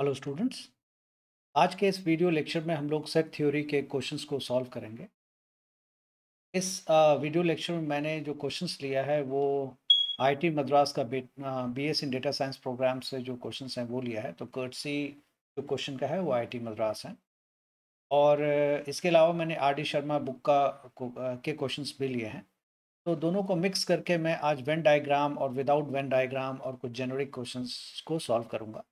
Hello students आज के इस वीडियो लेक्चर में हम लोग सेट थ्योरी के क्वेश्चंस को सॉल्व करेंगे इस वीडियो लेक्चर में मैंने जो क्वेश्चंस लिया है वो आईटी मद्रास का BS in data science program से जो क्वेश्चंस हैं वो लिया है तो कर्टसी जो क्वेश्चन का है वो आईटी मद्रास है और इसके अलावा मैंने आर डी शर्मा बुक का के क्वेश्चन भी लिए हैं तो दोनों को मिक्स करके मैं आज वेन डाइग्राम और विदाउट वेन डायग्राम और कुछ जेनरिक क्वेश्चन को सॉल्व करूँगा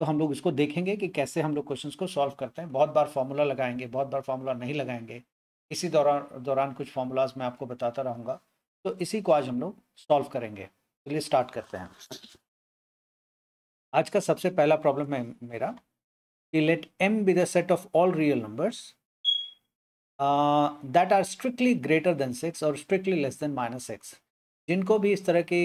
तो हम लोग इसको देखेंगे कि कैसे हम लोग क्वेश्चंस को सॉल्व करते हैं बहुत बार फार्मूला लगाएंगे बहुत बार फार्मूला नहीं लगाएंगे इसी दौरान दौरान कुछ फार्मूलाज मैं आपको बताता रहूँगा तो इसी को आज हम लोग सॉल्व करेंगे चलिए स्टार्ट करते हैं आज का सबसे पहला प्रॉब्लम है मेरा कि let M be the set of all real numbers that are strictly greater than six और strictly less than minus six जिनको भी इस तरह के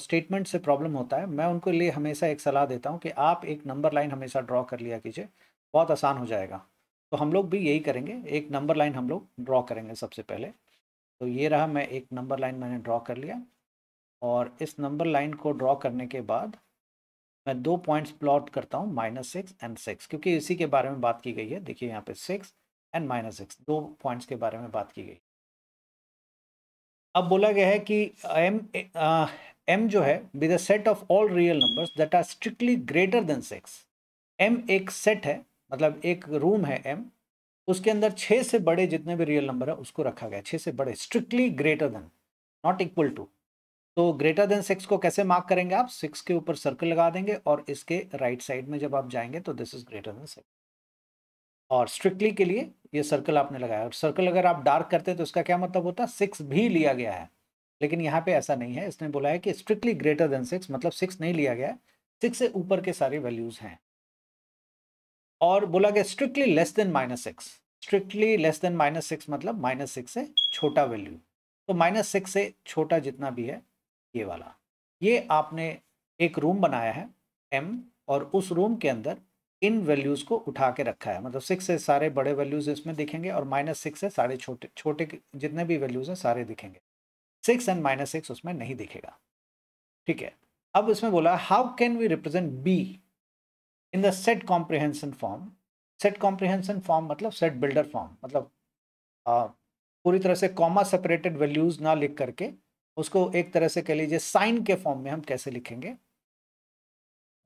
स्टेटमेंट से प्रॉब्लम होता है मैं उनके लिए हमेशा एक सलाह देता हूँ कि आप एक नंबर लाइन हमेशा ड्रॉ कर लिया कीजिए बहुत आसान हो जाएगा तो हम लोग भी यही करेंगे एक नंबर लाइन हम लोग ड्रॉ करेंगे सबसे पहले तो ये रहा मैं एक नंबर लाइन मैंने ड्रॉ कर लिया और इस नंबर लाइन को ड्रॉ करने के बाद मैं दो पॉइंट्स प्लॉट करता हूँ माइनस सिक्स एंड सिक्स क्योंकि इसी के बारे में बात की गई है देखिए यहाँ पे सिक्स एंड माइनस सिक्स दो पॉइंट्स के बारे में बात की गई अब बोला गया है कि एम एम जो है with set of all real numbers that are strictly greater than six M एक सेट है मतलब एक रूम है एम उसके अंदर छः से बड़े जितने भी रियल नंबर है उसको रखा गया छः से बड़े strictly greater than not equal to तो ग्रेटर देन सिक्स को कैसे मार्क करेंगे आप सिक्स के ऊपर सर्कल लगा देंगे और इसके राइट right साइड में जब आप जाएंगे तो this is greater than six और स्ट्रिक्टली के लिए ये सर्कल आपने लगाया और सर्कल अगर आप डार्क करते तो उसका क्या मतलब होता है सिक्स भी लिया गया है लेकिन यहाँ पे ऐसा नहीं है इसने बोला है कि स्ट्रिक्टली ग्रेटर देन सिक्स मतलब सिक्स नहीं लिया गया है सिक्स से ऊपर के सारे वैल्यूज़ हैं और बोला गया strictly less than minus six strictly less than minus six मतलब माइनस सिक्स से छोटा वैल्यू तो माइनस सिक्स से छोटा जितना भी है ये वाला ये आपने एक रूम बनाया है एम और उस रूम के अंदर इन वैल्यूज़ को उठा के रखा है मतलब सिक्स से सारे बड़े वैल्यूज़ इसमें दिखेंगे और माइनस सिक्स से सारे छोटे छोटे जितने भी वैल्यूज़ हैं सारे दिखेंगे सिक्स एंड माइनस सिक्स उसमें नहीं दिखेगा ठीक है अब इसमें बोला how can we represent B in the set comprehension form set comprehension form मतलब सेट बिल्डर फॉर्म मतलब आ, पूरी तरह से कॉमा सेपरेटेड वैल्यूज़ ना लिख करके उसको एक तरह से कह लीजिए साइन के फॉर्म में हम कैसे लिखेंगे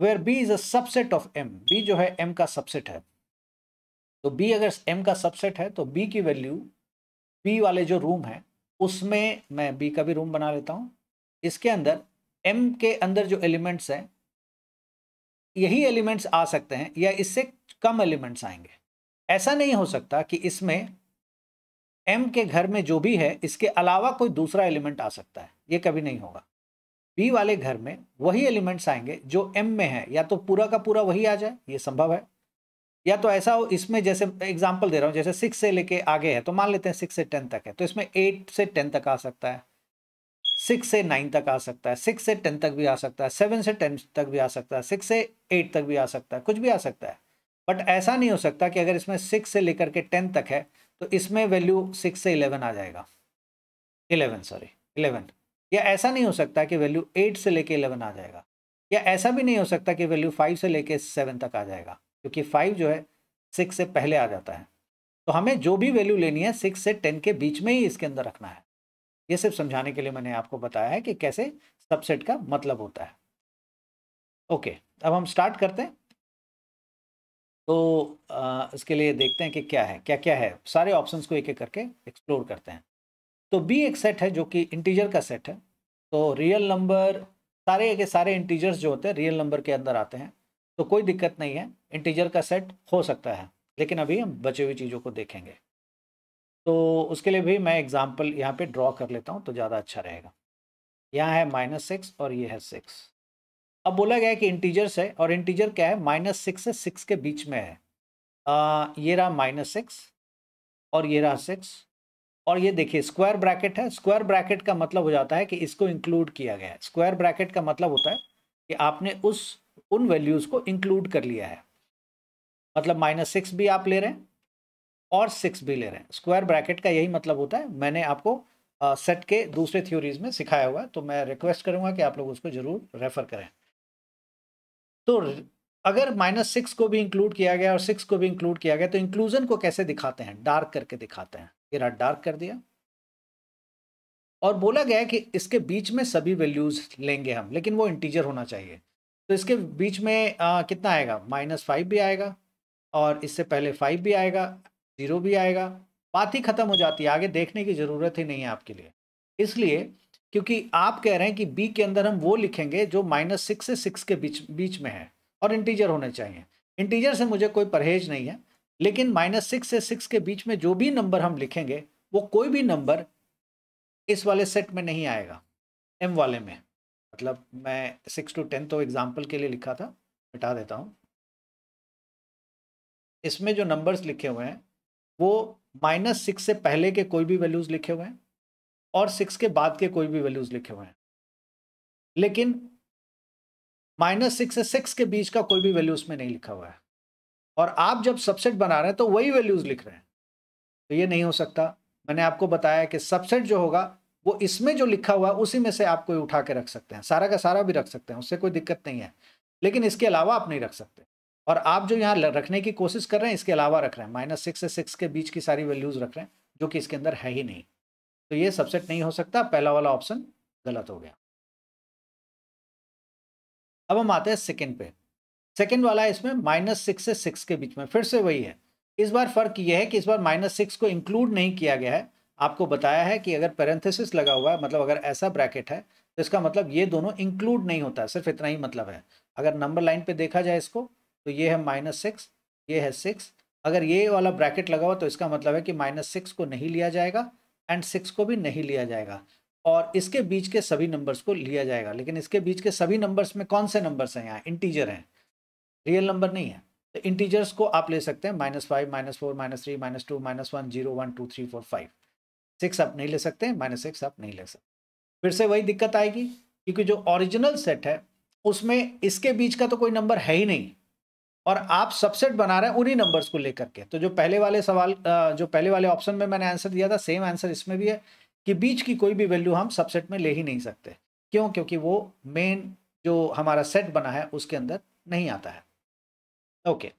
where B is a subset of M B जो है एम का सबसेट है तो बी अगर एम का सबसेट है तो बी की वैल्यू बी वाले जो रूम है उसमें मैं बी का भी रूम बना लेता हूँ इसके अंदर एम के अंदर जो एलिमेंट्स हैं यही एलिमेंट्स आ सकते हैं या इससे कम एलिमेंट्स आएंगे ऐसा नहीं हो सकता कि इसमें एम के घर में जो भी है इसके अलावा कोई दूसरा एलिमेंट आ सकता है ये कभी नहीं होगा बी वाले घर में वही एलिमेंट्स आएंगे जो एम में है या तो पूरा का पूरा वही आ जाए ये संभव है या तो ऐसा हो इसमें जैसे एग्जाम्पल दे रहा हूँ जैसे सिक्स से लेके आगे है तो मान लेते हैं सिक्स से टेन तक है तो इसमें एट से टेन तक आ सकता है सिक्स से नाइन तक आ सकता है सिक्स से टेन तक भी आ सकता है सेवन से टेन तक भी आ सकता है सिक्स से एट तक भी आ सकता है कुछ भी आ सकता है बट ऐसा नहीं हो सकता कि अगर इसमें सिक्स से लेकर के टेन तक है तो इसमें वैल्यू सिक्स से इलेवन आ जाएगा इलेवन सॉरी इलेवन या ऐसा नहीं हो सकता कि वैल्यू एट से लेके इलेवन आ जाएगा या ऐसा भी नहीं हो सकता कि वैल्यू फाइव से लेके सेवन तक आ जाएगा क्योंकि फाइव जो है सिक्स से पहले आ जाता है तो हमें जो भी वैल्यू लेनी है सिक्स से टेन के बीच में ही इसके अंदर रखना है ये सिर्फ समझाने के लिए मैंने आपको बताया है कि कैसे सबसेट का मतलब होता है ओके अब हम स्टार्ट करते हैं तो आ, इसके लिए देखते हैं कि क्या है क्या क्या है सारे ऑप्शंस को एक एक करके एक्सप्लोर करते हैं तो बी एक सेट है जो कि इंटीजर का सेट है तो रियल नंबर सारे के सारे इंटीजर्स जो होते हैं रियल नंबर के अंदर आते हैं तो कोई दिक्कत नहीं है इंटीजर का सेट हो सकता है लेकिन अभी हम बची हुई चीज़ों को देखेंगे तो उसके लिए भी मैं एग्ज़ाम्पल यहाँ पे ड्रॉ कर लेता हूँ तो ज़्यादा अच्छा रहेगा यहाँ है माइनस सिक्स और ये है सिक्स अब बोला गया है कि इंटीजर्स है और इंटीजर क्या है माइनस सिक्स से सिक्स के बीच में है आ, ये रहा माइनस सिक्स और ये रहा सिक्स और ये देखिए स्क्वायर ब्रैकेट है स्क्वायर ब्रैकेट का मतलब हो जाता है कि इसको इंक्लूड किया गया है स्क्वायर ब्रैकेट का मतलब होता है कि आपने उस उन वैल्यूज़ को इंक्लूड कर लिया है मतलब माइनस सिक्स भी आप ले रहे हैं और सिक्स भी ले रहे हैं स्क्वायर ब्रैकेट का यही मतलब होता है मैंने आपको सेट uh, के दूसरे थ्योरीज में सिखाया हुआ है तो मैं रिक्वेस्ट करूंगा कि आप लोग उसको जरूर रेफर करें तो अगर माइनस सिक्स को भी इंक्लूड किया गया और सिक्स को भी इंक्लूड किया गया तो इंक्लूजन को कैसे दिखाते हैं डार्क करके दिखाते हैं घेरा डार्क कर दिया और बोला गया कि इसके बीच में सभी वैल्यूज लेंगे हम लेकिन वो इंटीजर होना चाहिए तो इसके बीच में आ, कितना आएगा माइनस फाइव भी आएगा और इससे पहले फाइव भी आएगा ज़ीरो भी आएगा बात ही ख़त्म हो जाती है आगे देखने की ज़रूरत ही नहीं है आपके लिए इसलिए क्योंकि आप कह रहे हैं कि बी के अंदर हम वो लिखेंगे जो माइनस सिक्स से सिक्स के बीच बीच में है और इंटीजर होने चाहिए इंटीजर से मुझे कोई परहेज नहीं है लेकिन माइनस सिक्स से सिक्स के बीच में जो भी नंबर हम लिखेंगे वो कोई भी नंबर इस वाले सेट में नहीं आएगा एम वाले में मतलब मैं सिक्स टू टेन तो एग्जाम्पल के लिए लिखा था मिटा देता हूँ इसमें जो नंबर्स लिखे हुए हैं वो माइनस सिक्स से पहले के कोई भी वैल्यूज़ लिखे हुए हैं और सिक्स के बाद के कोई भी वैल्यूज़ लिखे हुए हैं लेकिन माइनस सिक्स से सिक्स के बीच का कोई भी वैल्यू उसमें नहीं लिखा हुआ है और आप जब सबसेट बना रहे हैं तो वही वैल्यूज लिख रहे हैं तो ये नहीं हो सकता मैंने आपको बताया कि सबसेट जो होगा वो इसमें जो लिखा हुआ है उसी में से आप कोई उठा के रख सकते हैं सारा का सारा भी रख सकते हैं उससे कोई दिक्कत नहीं है लेकिन इसके अलावा आप नहीं रख सकते और आप जो यहाँ रखने की कोशिश कर रहे हैं इसके अलावा रख रहे हैं माइनस सिक्स से सिक्स के बीच की सारी वैल्यूज रख रहे हैं जो कि इसके अंदर है ही नहीं तो ये सबसेट नहीं हो सकता पहला वाला ऑप्शन गलत हो गया अब हम आते हैं सेकेंड पे सेकेंड वाला है इसमें माइनस सिक्स से सिक्स के बीच में फिर से वही है इस बार फर्क यह है कि इस बार माइनस सिक्स को इंक्लूड नहीं किया गया है आपको बताया है कि अगर पेरेंथेसिस लगा हुआ है मतलब अगर ऐसा ब्रैकेट है तो इसका मतलब ये दोनों इंक्लूड नहीं होता सिर्फ इतना ही मतलब है अगर नंबर लाइन पर देखा जाए इसको तो ये है माइनस सिक्स ये है सिक्स अगर ये वाला ब्रैकेट लगा हुआ तो इसका मतलब है कि माइनस सिक्स को नहीं लिया जाएगा एंड सिक्स को भी नहीं लिया जाएगा और इसके बीच के सभी नंबर्स को लिया जाएगा लेकिन इसके बीच के सभी नंबर्स में कौन से नंबर्स हैं यहाँ इंटीजर हैं रियल नंबर नहीं है तो इंटीजर्स को आप ले सकते हैं minus five minus four minus three minus two minus one zero one two three four five six आप नहीं ले सकते हैं माइनस सिक्स आप नहीं ले सकते फिर से वही दिक्कत आएगी क्योंकि जो ओरिजिनल सेट है उसमें इसके बीच का तो कोई नंबर है ही नहीं और आप सबसेट बना रहे हैं उन्हीं नंबर्स को लेकर के तो जो पहले वाले सवाल जो पहले वाले ऑप्शन में मैंने आंसर दिया था सेम आंसर इसमें भी है कि बीच की कोई भी वैल्यू हम सबसेट में ले ही नहीं सकते क्यों क्योंकि वो मेन जो हमारा सेट बना है उसके अंदर नहीं आता है ओके okay.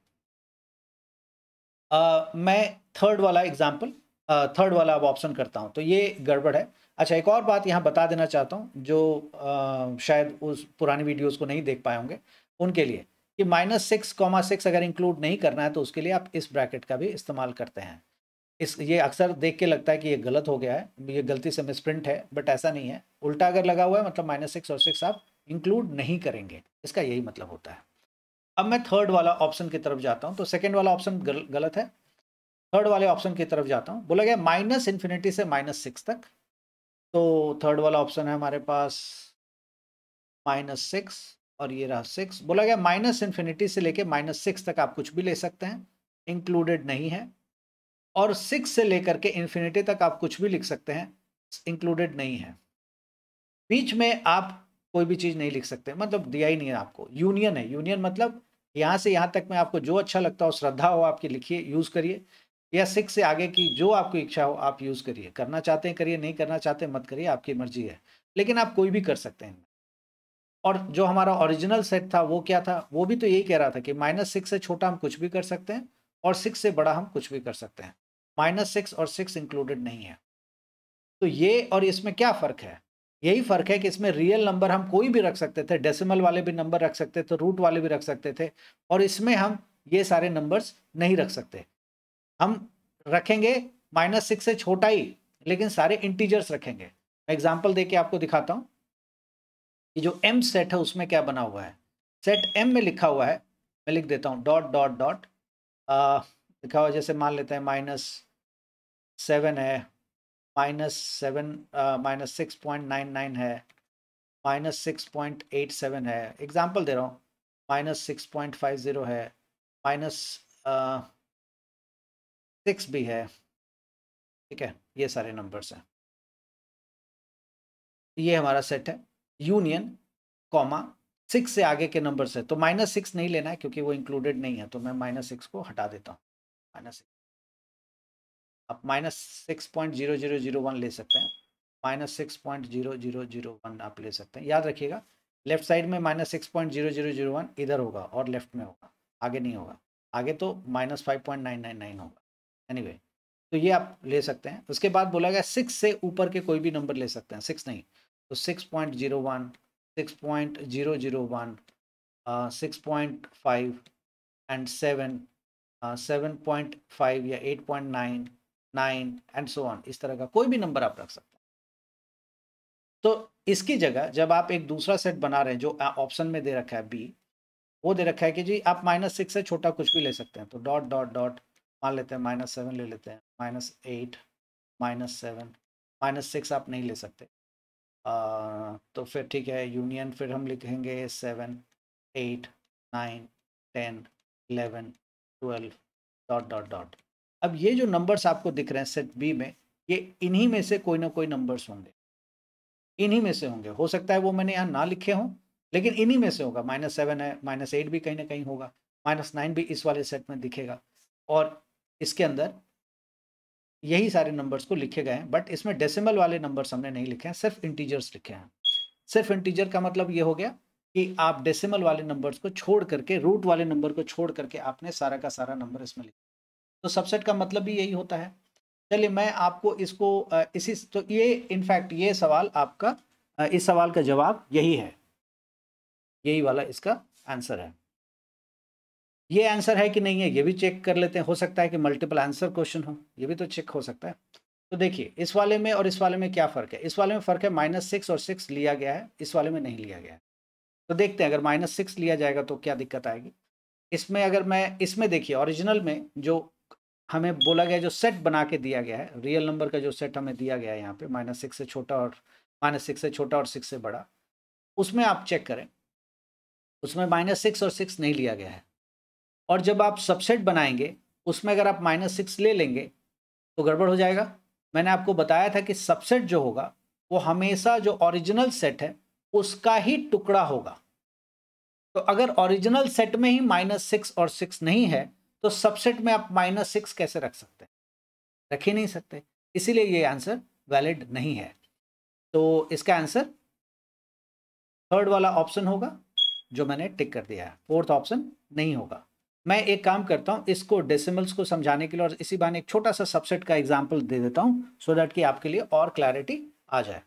uh, मैं थर्ड वाला एग्जाम्पल थर्ड uh, वाला अब ऑप्शन करता हूँ तो ये गड़बड़ है अच्छा एक और बात यहाँ बता देना चाहता हूँ जो uh, शायद उस पुरानी वीडियोस को नहीं देख पाए होंगे उनके लिए कि माइनस सिक्स कॉमा सिक्स अगर इंक्लूड नहीं करना है तो उसके लिए आप इस ब्रैकेट का भी इस्तेमाल करते हैं इस ये अक्सर देख के लगता है कि ये गलत हो गया है ये गलती से मिसप्रिंट है बट ऐसा नहीं है उल्टा अगर लगा हुआ है मतलब माइनस सिक्स और सिक्स आप इंक्लूड नहीं करेंगे इसका यही मतलब होता है अब मैं थर्ड वाला ऑप्शन की तरफ जाता हूँ तो सेकेंड वाला ऑप्शन गल, गलत है थर्ड वाले ऑप्शन की तरफ जाता हूँ बोला गया माइनस इन्फिनिटी से माइनस सिक्स तक तो थर्ड वाला ऑप्शन है हमारे पास माइनस सिक्स और ये रहा सिक्स बोला गया माइनस इन्फिनिटी से लेके माइनस सिक्स तक आप कुछ भी ले सकते हैं इंक्लूडेड नहीं है और सिक्स से लेकर के इन्फिनिटी तक आप कुछ भी लिख सकते हैं इंक्लूडेड नहीं है बीच में आप कोई भी चीज़ नहीं लिख सकते मतलब दिया ही नहीं है आपको यूनियन है यूनियन मतलब यहाँ से यहाँ तक में आपको जो अच्छा लगता हो श्रद्धा हो आपकी लिखिए यूज़ करिए या सिक्स से आगे की जो आपकी इच्छा हो आप यूज़ करिए करना चाहते हैं करिए नहीं करना चाहते मत करिए आपकी मर्जी है लेकिन आप कोई भी कर सकते हैं और जो हमारा ओरिजिनल सेट था वो क्या था वो भी तो यही कह रहा था कि माइनस सिक्स से छोटा हम कुछ भी कर सकते हैं और सिक्स से बड़ा हम कुछ भी कर सकते हैं माइनस सिक्स और सिक्स इंक्लूडेड नहीं है तो ये और इसमें क्या फ़र्क है यही फ़र्क है कि इसमें रियल नंबर हम कोई भी रख सकते थे डेसिमल वाले भी नंबर रख सकते थे रूट वाले भी रख सकते थे और इसमें हम ये सारे नंबर्स नहीं रख सकते हम रखेंगे माइनस सिक्स से छोटा ही लेकिन सारे इंटीजर्स रखेंगे मैं एग्जाम्पल दे के आपको दिखाता हूँ कि जो एम सेट है उसमें क्या बना हुआ है सेट एम में लिखा हुआ है मैं लिख देता हूँ डॉट डॉट डॉट लिखा हुआ जैसे मान लेते हैं माइनस सेवन है minus seven minus six point nine nine है minus six point eight seven है एग्जाम्पल दे रहा हूँ minus six point five zero है माइनस सिक्स भी है ठीक है ये सारे नंबर्स हैं ये हमारा सेट है यूनियन कॉमा सिक्स से आगे के नंबर्स है तो माइनस सिक्स नहीं लेना है क्योंकि वो इंक्लूडेड नहीं है तो मैं माइनस सिक्स को हटा देता हूँ माइनस सिक्स आप minus six point zero zero zero one ले सकते हैं minus six point zero zero zero one आप ले सकते हैं याद रखिएगा लेफ्ट साइड में minus six point zero zero zero one इधर होगा और लेफ्ट में होगा आगे नहीं होगा आगे तो minus five point nine nine nine होगा एनी anyway, तो ये आप ले सकते हैं उसके बाद बोला गया सिक्स से ऊपर के कोई भी नंबर ले सकते हैं सिक्स नहीं तो six point zero one six point zero zero one six point five and seven seven point five या eight point nine nine and so on इस तरह का कोई भी नंबर आप रख सकते हैं तो इसकी जगह जब आप एक दूसरा सेट बना रहे हैं जो ऑप्शन में दे रखा है बी वो दे रखा है कि जी आप माइनस सिक्स से छोटा कुछ भी ले सकते हैं तो डॉट डॉट डॉट मान लेते हैं माइनस सेवन ले लेते हैं minus eight minus seven minus six आप नहीं ले सकते आ, तो फिर ठीक है यूनियन फिर हम लिखेंगे seven eight nine ten eleven twelve dot dot dot अब ये जो नंबर्स आपको दिख रहे हैं सेट बी में ये इन्हीं में से कोई ना कोई नंबर्स होंगे इन्हीं में से होंगे हो सकता है वो मैंने यहाँ ना लिखे हों लेकिन इन्हीं में से होगा माइनस सेवन है माइनस एट भी कहीं ना कहीं होगा माइनस नाइन भी इस वाले सेट में दिखेगा और इसके अंदर यही सारे नंबर्स को लिखे गए हैं बट इसमें डेसिमल वाले नंबर्स हमने नहीं लिखे हैं सिर्फ इंटीजर्स लिखे हैं सिर्फ इंटीजर का मतलब ये हो गया कि आप डेसिमल वाले नंबर्स को छोड़ करके रूट वाले नंबर को छोड़ करके आपने सारा का सारा नंबर इसमें लिखा तो सबसेट का मतलब भी यही होता है चलिए मैं आपको इसको इसी तो ये इनफैक्ट ये सवाल आपका इस सवाल का जवाब यही है यही वाला इसका आंसर है ये आंसर है कि नहीं है ये भी चेक कर लेते हैं हो सकता है कि मल्टीपल आंसर क्वेश्चन हो ये भी तो चेक हो सकता है तो देखिए इस वाले में और इस वाले में क्या फ़र्क है इस वाले में फ़र्क है माइनस सिक्स और सिक्स लिया गया है इस वाले में नहीं लिया गया है तो देखते हैं अगर माइनस सिक्स लिया जाएगा तो क्या दिक्कत आएगी इसमें अगर मैं इसमें देखिए ओरिजिनल में जो हमें बोला गया जो सेट बना के दिया गया है रियल नंबर का जो सेट हमें दिया गया है यहाँ पे माइनस सिक्स से छोटा और माइनस सिक्स से छोटा और सिक्स से बड़ा उसमें आप चेक करें उसमें माइनस सिक्स और सिक्स नहीं लिया गया है और जब आप सबसेट बनाएंगे उसमें अगर आप माइनस सिक्स ले लेंगे तो गड़बड़ हो जाएगा मैंने आपको बताया था कि सबसेट जो होगा वो हमेशा जो ओरिजिनल सेट है उसका ही टुकड़ा होगा तो अगर ओरिजिनल सेट में ही माइनस सिक्स और सिक्स नहीं है तो सबसेट में आप माइनस सिक्स कैसे रख सकते हैं रख ही नहीं सकते इसीलिए ये आंसर वैलिड नहीं है तो इसका आंसर थर्ड वाला ऑप्शन होगा जो मैंने टिक कर दिया है फोर्थ ऑप्शन नहीं होगा मैं एक काम करता हूं इसको डेसिमल्स को समझाने के लिए और इसी बहाने एक छोटा सा सबसेट का एग्जाम्पल दे देता हूँ सो so दैट कि आपके लिए और क्लैरिटी आ जाए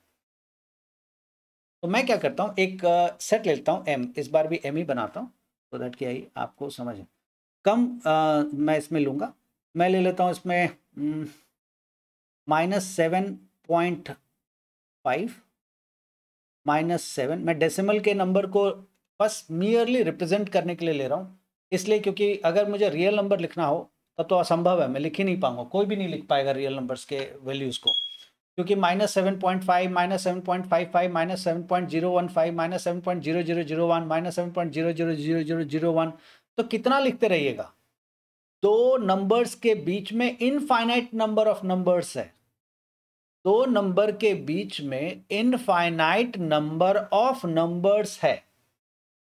तो मैं क्या करता हूँ एक सेट लेता हूँ एम इस बार भी एम ही बनाता हूँ सो दैट कि आई आपको समझ कम आ, मैं इसमें लूँगा मैं ले लेता हूँ इसमें minus seven point five minus seven मैं डेसिमल के नंबर को बस मियरली रिप्रेजेंट करने के लिए ले रहा हूँ इसलिए क्योंकि अगर मुझे रियल नंबर लिखना हो तब तो असंभव है मैं लिख ही नहीं पाऊंगा कोई भी नहीं लिख पाएगा रियल नंबर्स के वैल्यूज़ को क्योंकि minus seven point five minus seven point five five minus seven point zero one five minus seven point zero zero zero one minus seven point zero zero zero zero zero one तो कितना लिखते रहिएगा दो numbers के बीच में infinite number of numbers है दो number के बीच में इनफाइनाइट नंबर ऑफ नंबर्स है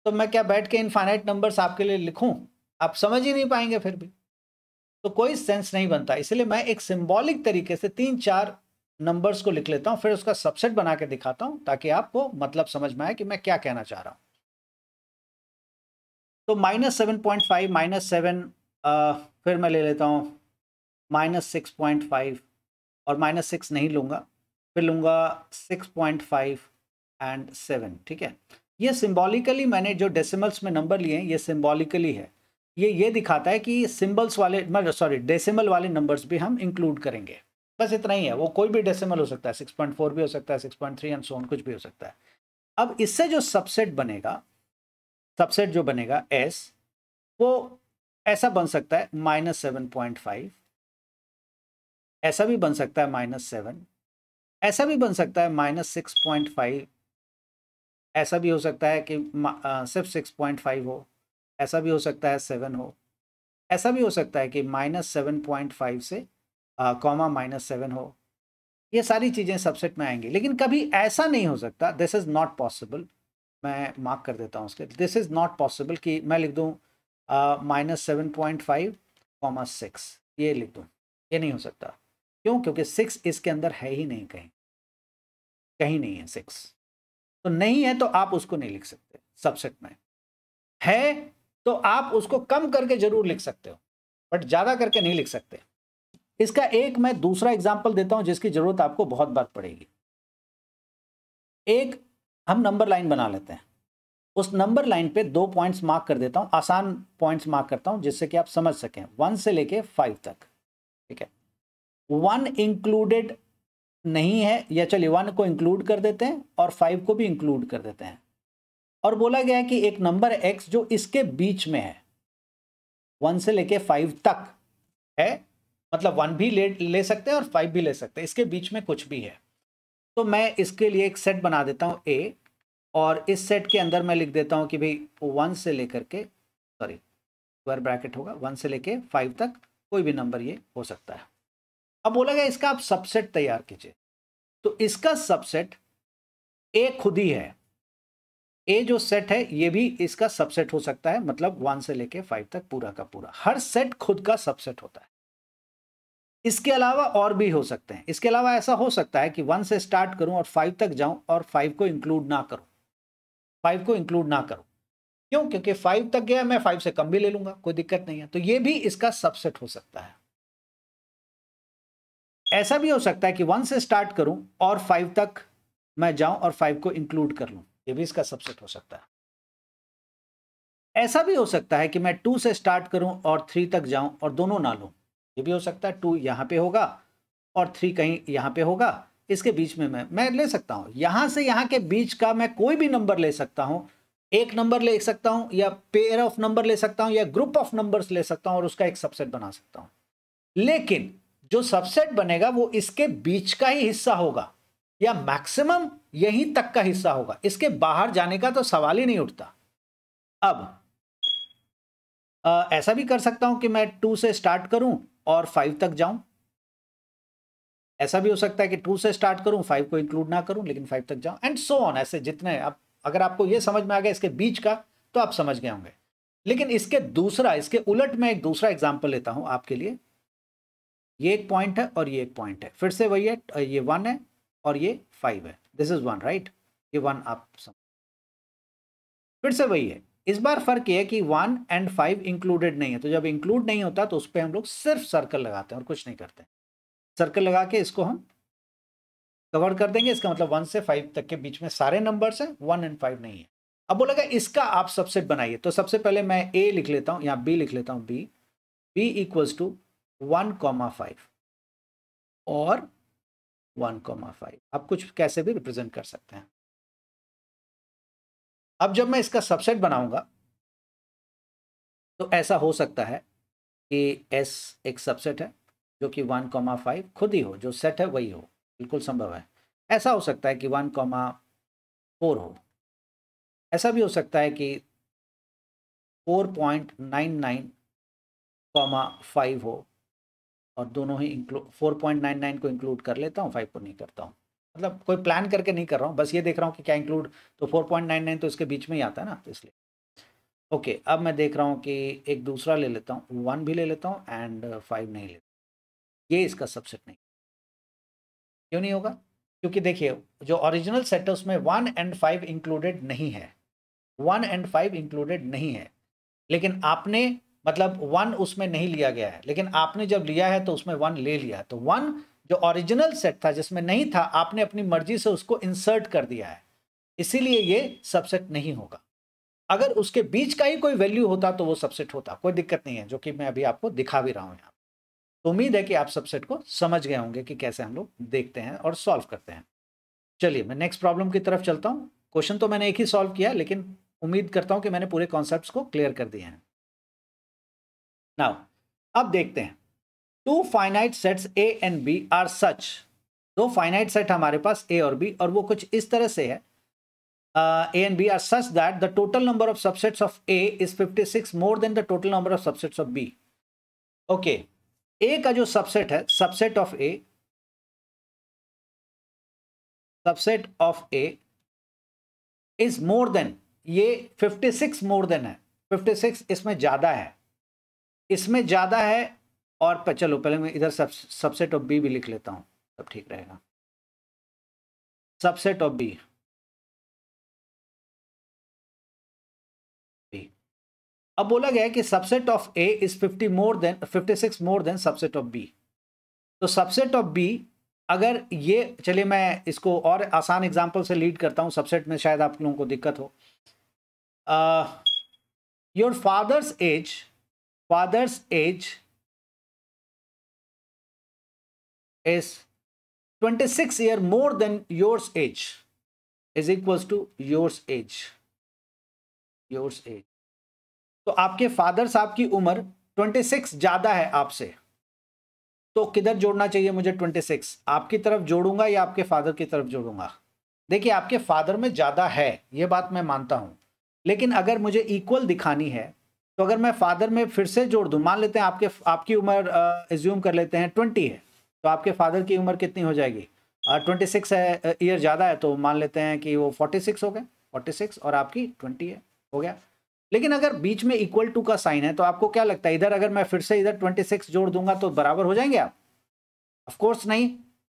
तो मैं क्या बैठ के इनफाइनाइट नंबर्स आपके लिए लिखूं आप समझ ही नहीं पाएंगे फिर भी तो कोई सेंस नहीं बनता इसलिए मैं एक सिंबॉलिक तरीके से तीन चार नंबर्स को लिख लेता हूं फिर उसका सबसेट बना के दिखाता हूं ताकि आपको मतलब समझ में आए कि मैं क्या कहना चाह रहा हूं तो minus seven point five minus seven फिर मैं ले लेता हूँ माइनस सिक्स पॉइंट फाइव और माइनस सिक्स नहीं लूँगा फिर लूँगा six point five and seven ठीक है ये सिम्बॉलिकली मैंने जो डेसिमल्स में नंबर लिए हैं ये सिम्बॉलिकली है ये ये दिखाता है कि सिम्बल्स वाले सॉरी मतलब डेसिमल वाले नंबर्स भी हम इंक्लूड करेंगे बस इतना ही है वो कोई भी डेसिमल हो सकता है फोर भी हो सकता है थ्री एंड सोन कुछ भी हो सकता है अब इससे जो सबसेट बनेगा सबसेट जो बनेगा एस वो ऐसा बन सकता है माइनस सेवन पॉइंट फाइव ऐसा भी बन सकता है माइनस सेवन ऐसा भी बन सकता है माइनस सिक्स पॉइंट फाइव ऐसा भी हो सकता है कि सिर्फ सिक्स पॉइंट फाइव हो ऐसा भी हो सकता है सेवन हो ऐसा भी हो सकता है कि माइनस सेवन पॉइंट फाइव से कॉमा माइनस सेवन हो ये सारी चीज़ें सबसेट में आएंगी लेकिन कभी ऐसा नहीं हो सकता दिस इज़ नॉट पॉसिबल मैं मार्क कर देता हूँ उसके दिस इज़ नॉट पॉसिबल कि मैं लिख दूँ minus seven point five comma six ये लिख दूँ ये नहीं हो सकता क्यों क्योंकि सिक्स इसके अंदर है ही नहीं कहीं कहीं नहीं है सिक्स तो नहीं है तो आप उसको नहीं लिख सकते सबसेट में है तो आप उसको कम करके जरूर लिख सकते हो बट ज़्यादा करके नहीं लिख सकते इसका एक मैं दूसरा एग्जाम्पल देता हूँ जिसकी जरूरत आपको बहुत बार पड़ेगी एक हम नंबर लाइन बना लेते हैं उस नंबर लाइन पे दो पॉइंट्स मार्क कर देता हूँ आसान पॉइंट्स मार्क करता हूँ जिससे कि आप समझ सकें वन से लेके फाइव तक ठीक है वन इंक्लूडेड नहीं है या चलिए वन को इंक्लूड कर देते हैं और फाइव को भी इंक्लूड कर देते हैं और बोला गया है कि एक नंबर एक्स जो इसके बीच में है वन से लेके फाइव तक है मतलब वन भी ले ले सकते हैं और फाइव भी ले सकते हैं इसके बीच में कुछ भी है तो मैं इसके लिए एक सेट बना देता हूँ ए और इस सेट के अंदर मैं लिख देता हूँ कि भाई वन से लेकर के सॉरी स्क्वायर ब्रैकेट होगा वन से लेके फाइव तक कोई भी नंबर ये हो सकता है अब बोला गया इसका आप सबसेट तैयार कीजिए तो इसका सबसेट ए खुद ही है ए जो सेट है ये भी इसका सबसेट हो सकता है मतलब वन से लेके फाइव तक पूरा का पूरा हर सेट खुद का सबसेट होता है इसके अलावा और भी हो सकते हैं इसके अलावा ऐसा हो सकता है कि वन से स्टार्ट करूं और फाइव तक जाऊं और फाइव को इंक्लूड ना करूं फाइव को इंक्लूड ना करूं क्यों क्योंकि फाइव तक गया मैं फाइव से कम भी ले लूंगा कोई दिक्कत नहीं है तो ये भी इसका सबसेट हो सकता है ऐसा भी हो सकता है कि वन से स्टार्ट करूं और फाइव तक मैं जाऊं और फाइव को इंक्लूड कर लूं ये भी इसका सबसेट हो सकता है ऐसा भी हो सकता है कि मैं टू से स्टार्ट करूं और थ्री तक जाऊं और दोनों ना लूं ये भी हो सकता है टू यहाँ पे होगा और थ्री कहीं यहाँ पे होगा इसके बीच में मैं मैं ले सकता हूँ यहाँ से यहाँ के बीच का मैं कोई भी नंबर ले सकता हूँ एक नंबर ले सकता हूँ या पेयर ऑफ नंबर ले सकता हूँ या ग्रुप ऑफ नंबर्स ले सकता हूँ और उसका एक सबसेट बना सकता हूँ लेकिन जो सबसेट बनेगा वो इसके बीच का ही हिस्सा होगा या मैक्सिमम यहीं तक का हिस्सा होगा इसके बाहर जाने का तो सवाल ही नहीं उठता अब आ, ऐसा भी कर सकता हूं कि मैं टू से स्टार्ट करूं और फाइव तक जाऊं ऐसा भी हो सकता है कि टू से स्टार्ट करूं फाइव को इंक्लूड ना करूं लेकिन फाइव तक जाऊं एंड सो ऑन ऐसे जितने आप अगर आपको ये समझ में आ गया इसके बीच का तो आप समझ गए होंगे लेकिन इसके दूसरा इसके उलट मैं एक दूसरा एग्जाम्पल लेता हूं आपके लिए ये एक पॉइंट है और ये एक पॉइंट है फिर से वही है ये वन है और ये फाइव है दिस इज वन राइट ये वन आप समझ फिर से वही है इस बार फर्क ये है कि वन एंड फाइव इंक्लूडेड नहीं है तो जब इंक्लूड नहीं होता तो उस पर हम लोग सिर्फ सर्कल लगाते हैं और कुछ नहीं करते सर्कल लगा के इसको हम कवर कर देंगे इसका मतलब वन से फाइव तक के बीच में सारे नंबर्स हैं वन एंड फाइव नहीं है अब बोलेगा इसका आप सबसे बनाइए तो सबसे पहले मैं ए लिख लेता हूँ यहाँ बी लिख लेता हूँ B B equals to one comma five और वन कॉमा फाइव आप कुछ कैसे भी रिप्रेजेंट कर सकते हैं अब जब मैं इसका सबसेट बनाऊंगा तो ऐसा हो सकता है कि एस एक सबसेट है जो कि वन कॉमा फाइव खुद ही हो जो सेट है वही हो बिल्कुल संभव है ऐसा हो सकता है कि वन कॉमा फोर हो ऐसा भी हो सकता है कि four point nine nine comma five हो और दोनों ही include four point nine nine को इंक्लूड कर लेता हूँ फाइव को नहीं करता हूँ मतलब कोई प्लान करके नहीं कर रहा हूँ बस ये देख रहा हूँ कि क्या इंक्लूड तो 4.99 तो इसके बीच में ही आता है ना तो इसलिए ओके अब मैं देख रहा हूँ कि एक दूसरा ले लेता हूँ वन भी ले लेता हूँ एंड फाइव नहीं लेता ये इसका सबसेट नहीं क्यों नहीं होगा क्योंकि देखिए जो ओरिजिनल सेट है उसमें वन एंड फाइव इंक्लूडेड नहीं है वन एंड फाइव इंक्लूडेड नहीं है लेकिन आपने मतलब वन उसमें नहीं लिया गया है लेकिन आपने जब लिया है तो उसमें वन ले लिया तो वन जो ओरिजिनल सेट था जिसमें नहीं था आपने अपनी मर्जी से उसको इंसर्ट कर दिया है इसीलिए ये सबसेट नहीं होगा अगर उसके बीच का ही कोई वैल्यू होता तो वो सबसेट होता कोई दिक्कत नहीं है जो कि मैं अभी आपको दिखा भी रहा हूँ यहाँ तो उम्मीद है कि आप सबसेट को समझ गए होंगे कि कैसे हम लोग देखते हैं और सॉल्व करते हैं चलिए मैं नेक्स्ट प्रॉब्लम की तरफ चलता हूँ क्वेश्चन तो मैंने एक ही सॉल्व किया लेकिन उम्मीद करता हूँ कि मैंने पूरे कॉन्सेप्ट को क्लियर कर दिए हैं नाउ अब देखते हैं two finite sets A and B are such दो फाइनाइट सेट हमारे पास ए और बी और वो कुछ इस तरह से है A and B are such that the total number of subsets of A is 56 more than the total number of subsets of B okay A का जो सबसेट है subset of A subset of A is more than ये 56 more then है 56 इसमें ज़्यादा है इसमें ज़्यादा है और चलो पहले मैं इधर सब सबसेट ऑफ बी भी लिख लेता हूँ सब ठीक रहेगा सबसेट ऑफ बी अब बोला गया है कि subset of A is 50 more than 56 more than subset of B तो सबसेट ऑफ बी अगर ये चलिए मैं इसको और आसान एग्जांपल से लीड करता हूँ सबसेट में शायद आप लोगों को दिक्कत हो your father's age father's age is 26 year more than yours age is equals to yours age yours age तो आपके फादर साहब की उम्र 26 ज्यादा है आपसे तो किधर जोड़ना चाहिए मुझे 26 आपकी तरफ जोड़ूंगा या आपके फादर की तरफ जोड़ूंगा देखिए आपके फादर में ज़्यादा है ये बात मैं मानता हूँ लेकिन अगर मुझे इक्वल दिखानी है तो अगर मैं फादर में फिर से जोड़ दूं मान लेते हैं आपके आपकी उम्र एज्यूम कर लेते हैं ट्वेंटी है तो आपके फादर की उम्र कितनी हो जाएगी ट्वेंटी सिक्स है ईयर ज़्यादा है तो मान लेते हैं कि वो फोर्टी सिक्स हो गए फोर्टी सिक्स और आपकी ट्वेंटी है हो गया लेकिन अगर बीच में इक्वल टू का साइन है तो आपको क्या लगता है इधर अगर मैं फिर से इधर ट्वेंटी सिक्स जोड़ दूंगा तो बराबर हो जाएंगे आप ऑफकोर्स नहीं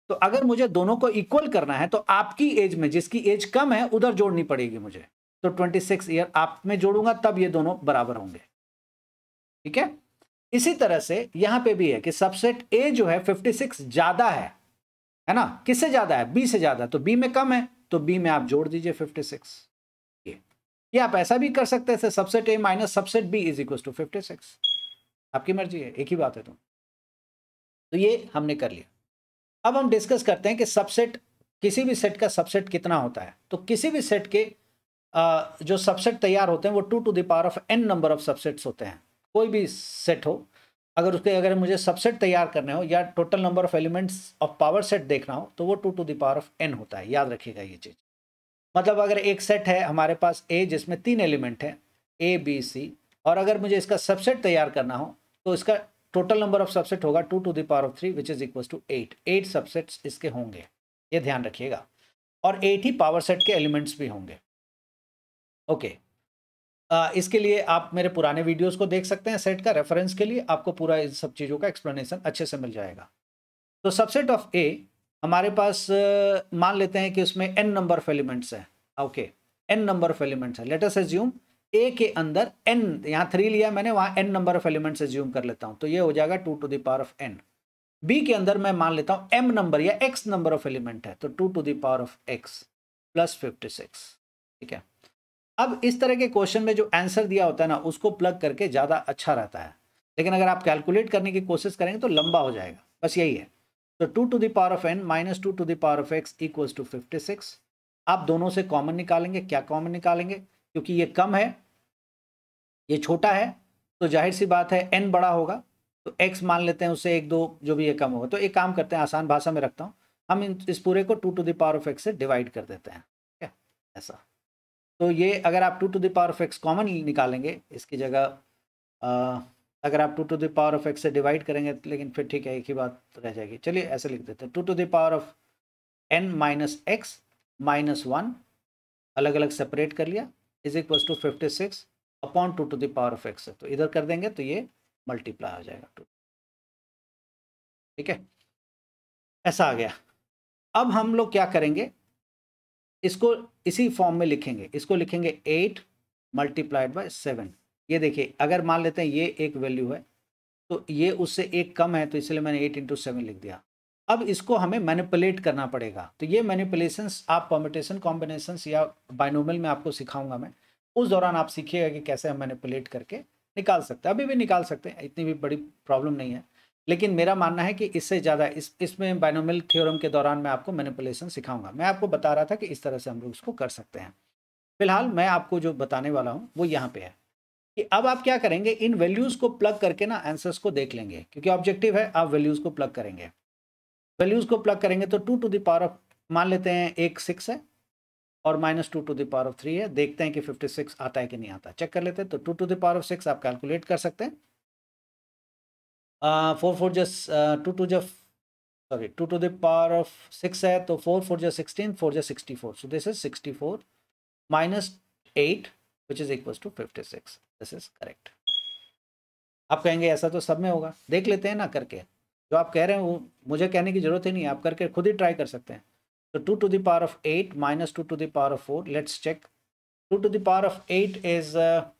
तो अगर मुझे दोनों को इक्वल करना है तो आपकी एज में जिसकी एज कम है उधर जोड़नी पड़ेगी मुझे तो ट्वेंटी सिक्स ईयर आप में जोड़ूंगा तब ये दोनों बराबर होंगे ठीक है इसी तरह से यहां पे भी है कि सबसेट ए जो है 56 ज्यादा है है ना किससे ज्यादा है बी से ज्यादा तो बी में कम है तो बी में आप जोड़ दीजिए 56 ये ये आप ऐसा भी कर सकते थे subset A minus subset B is equal to fifty आपकी मर्जी है एक ही बात है तो, तो ये हमने कर लिया अब हम डिस्कस करते हैं कि सबसेट किसी भी सेट का सबसेट कितना होता है तो किसी भी सेट के जो सबसेट तैयार होते हैं वो two to the power of n number of subsets होते हैं कोई भी सेट हो अगर उसके अगर मुझे सबसेट तैयार करने हो या total number of elements of power set देखना हो तो वो two to the power of n होता है याद रखिएगा ये चीज़ मतलब अगर एक सेट है हमारे पास ए जिसमें तीन एलिमेंट हैं ए बी सी और अगर मुझे इसका सबसेट तैयार करना हो तो इसका टोटल नंबर ऑफ सबसेट होगा two to the power of three which is equal to eight eight subsets इसके होंगे ये ध्यान रखिएगा और एट ही पावर सेट के एलिमेंट्स भी होंगे ओके okay. इसके लिए आप मेरे पुराने वीडियोस को देख सकते हैं सेट का रेफरेंस के लिए आपको पूरा इन सब चीज़ों का एक्सप्लेनेशन अच्छे से मिल जाएगा तो सबसेट ऑफ ए हमारे पास मान लेते हैं कि उसमें एन नंबर ऑफ एलिमेंट्स हैं okay N number of elements हैं लेटस एज्यूम ए के अंदर एन यहाँ थ्री लिया मैंने वहाँ N number of elements assume कर लेता हूँ तो ये हो जाएगा two to the power of N B के अंदर मैं मान लेता हूँ एम नंबर या एक्स नंबर ऑफ एलिमेंट है तो two to the power of X plus fifty six ठीक है अब इस तरह के क्वेश्चन में जो आंसर दिया होता है ना उसको प्लग करके ज़्यादा अच्छा रहता है लेकिन अगर आप कैलकुलेट करने की कोशिश करेंगे तो लंबा हो जाएगा बस यही है तो two to the power of n minus two to the power of x equals to fifty six आप दोनों से कॉमन निकालेंगे क्या कॉमन निकालेंगे क्योंकि ये कम है ये छोटा है तो जाहिर सी बात है एन बड़ा होगा तो एक्स मान लेते हैं उससे एक दो जो भी ये कम होगा तो एक काम करते हैं आसान भाषा में रखता हूँ हम इस पूरे को two to the power of x से डिवाइड कर देते हैं ठीक है ऐसा तो ये अगर आप two to the power of x common निकालेंगे इसकी जगह अगर आप two to the power of x से डिवाइड करेंगे लेकिन फिर ठीक है एक ही बात रह जाएगी चलिए ऐसे लिख देते हैं two to the power of n minus x minus one अलग अलग सेपरेट कर लिया is equal to fifty six upon two to the power of x तो इधर कर देंगे तो ये मल्टीप्लाई हो जाएगा टू ठीक है ऐसा आ गया अब हम लोग क्या करेंगे इसको इसी फॉर्म में लिखेंगे इसको लिखेंगे एट मल्टीप्लाइड बाय सेवन ये देखिए अगर मान लेते हैं ये एक वैल्यू है तो ये उससे एक कम है तो इसलिए मैंने एट इंटू सेवन लिख दिया अब इसको हमें मैनिपुलेट करना पड़ेगा तो ये मैनिपुलेशन आप कॉम्बिनेशन कॉम्बिनेशन या बाइनोमल में आपको सिखाऊंगा मैं उस दौरान आप सीखिएगा कि कैसे हम मैनिपुलेट करके निकाल सकते हैं अभी भी निकाल सकते हैं इतनी भी बड़ी प्रॉब्लम नहीं है लेकिन मेरा मानना है कि इससे ज़्यादा इस इसमें बायनोमिल थ्योरम के दौरान मैं आपको मैनिपुलेशन सिखाऊंगा मैं आपको बता रहा था कि इस तरह से हम लोग इसको कर सकते हैं फिलहाल मैं आपको जो बताने वाला हूँ वो यहाँ पे है कि अब आप क्या करेंगे इन वैल्यूज़ को प्लग करके ना आंसर्स को देख लेंगे क्योंकि ऑब्जेक्टिव है आप वैल्यूज़ को प्लग करेंगे वैल्यूज़ को प्लग करेंगे तो टू टू दावर ऑफ मान लेते हैं एक सिक्स है और minus two to the power of three है देखते हैं कि फिफ्टी सिक्स आता है कि नहीं आता चेक कर लेते हैं तो two to the power of six आप कैलकुलेट कर सकते हैं फोर फोर जो टू टू जो sorry two to the power of six है तो फोर फोर जो सिक्सटीन फोर जो sixty four so this is sixty four minus eight which is equal to fifty six this is correct आप कहेंगे ऐसा तो सब में होगा देख लेते हैं ना करके जो आप कह रहे हैं वो मुझे कहने की जरूरत ही नहीं आप करके खुद ही ट्राई कर सकते हैं तो two to the power of eight minus two to the power of four let's check two to the power of eight is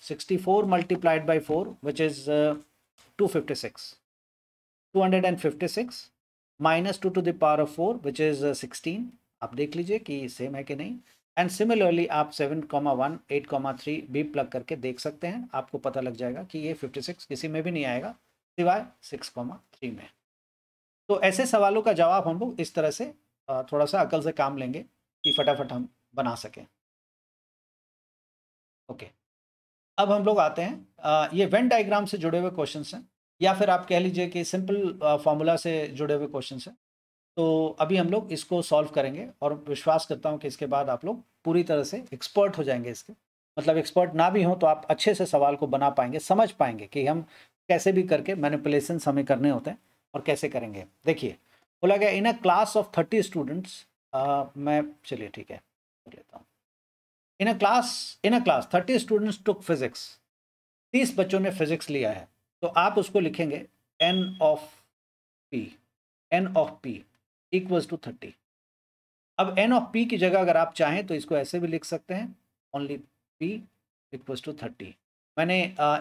sixty four multiplied by four which is two fifty six 256 minus two to the power of four which is sixteen आप देख लीजिए कि same है कि नहीं and similarly आप seven comma one eight comma three भी plug करके देख सकते हैं आपको पता लग जाएगा कि ये फिफ्टी सिक्स किसी में भी नहीं आएगा सिवाय सिक्स कॉमा थ्री में तो ऐसे सवालों का जवाब हम लोग इस तरह से थोड़ा सा अकल से काम लेंगे कि फटाफट हम बना सकें ओके okay. अब हम लोग आते हैं ये वेन डायग्राम से जुड़े हुए क्वेश्चन हैं या फिर आप कह लीजिए कि सिंपल फार्मूला से जुड़े हुए क्वेश्चन हैं तो अभी हम लोग इसको सॉल्व करेंगे और विश्वास करता हूँ कि इसके बाद आप लोग पूरी तरह से एक्सपर्ट हो जाएंगे इसके मतलब एक्सपर्ट ना भी हो तो आप अच्छे से सवाल को बना पाएंगे समझ पाएंगे कि हम कैसे भी करके मैनिपुलेशन हमें करने होते हैं और कैसे करेंगे देखिए बोला गया in a class of thirty students मैं चलिए ठीक है लेता हूँ in a class in a class thirty students took physics तीस बच्चों ने फिजिक्स लिया है तो आप उसको लिखेंगे N of p n of p equal to thirty अब एन ऑफ पी की जगह अगर आप चाहें तो इसको ऐसे भी लिख सकते हैं only p equals to thirty मैंने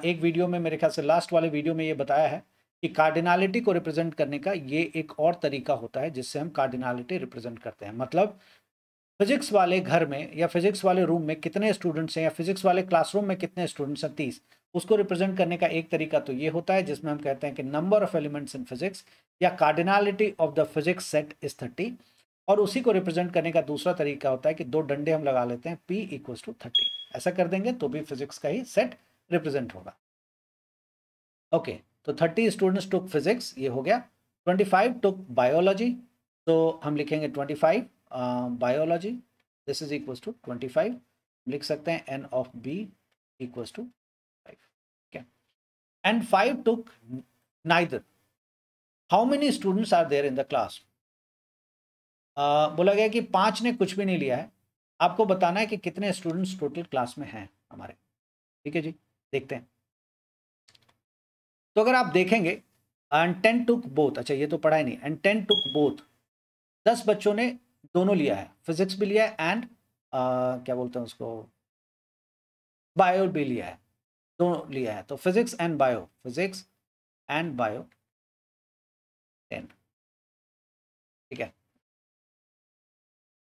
एक वीडियो में मेरे ख्याल से लास्ट वाले वीडियो में ये बताया है कि कार्डिनालिटी को रिप्रेजेंट करने का ये एक और तरीका होता है जिससे हम कार्डिनालिटी रिप्रेजेंट करते हैं मतलब फिजिक्स वाले घर में या फिजिक्स वाले रूम में कितने स्टूडेंट्स हैं या फिजिक्स वाले क्लासरूम में कितने स्टूडेंट्स हैं तीस उसको रिप्रेजेंट करने का एक तरीका तो ये होता है जिसमें हम कहते हैं कि number of elements in physics या cardinality of the physics set is thirty और उसी को रिप्रेजेंट करने का दूसरा तरीका होता है कि दो डंडे हम लगा लेते हैं पी इक्वल्स टू थर्टी ऐसा कर देंगे तो भी फिजिक्स का ही सेट रिप्रेजेंट होगा ओके तो थर्टी स्टूडेंट्स टुक फिजिक्स ये हो गया ट्वेंटी फाइव टुक बायोलॉजी तो हम लिखेंगे twenty five biology this is equal to twenty five लिख सकते हैं N of B equal to five ठीक है and five took neither how many students are there in the class बोला गया कि पांच ने कुछ भी नहीं लिया है आपको बताना है कि कितने स्टूडेंट्स टोटल क्लास में हैं हमारे ठीक है जी देखते हैं तो अगर आप देखेंगे एंड टेन टुक बोथ अच्छा ये तो पढ़ा ही नहीं एंड टेन टुक बोथ दस बच्चों ने दोनों लिया है फिजिक्स भी लिया है एंड क्या बोलते हैं उसको बायो भी लिया है दोनों लिया है तो physics and bio physics and bio ten ठीक है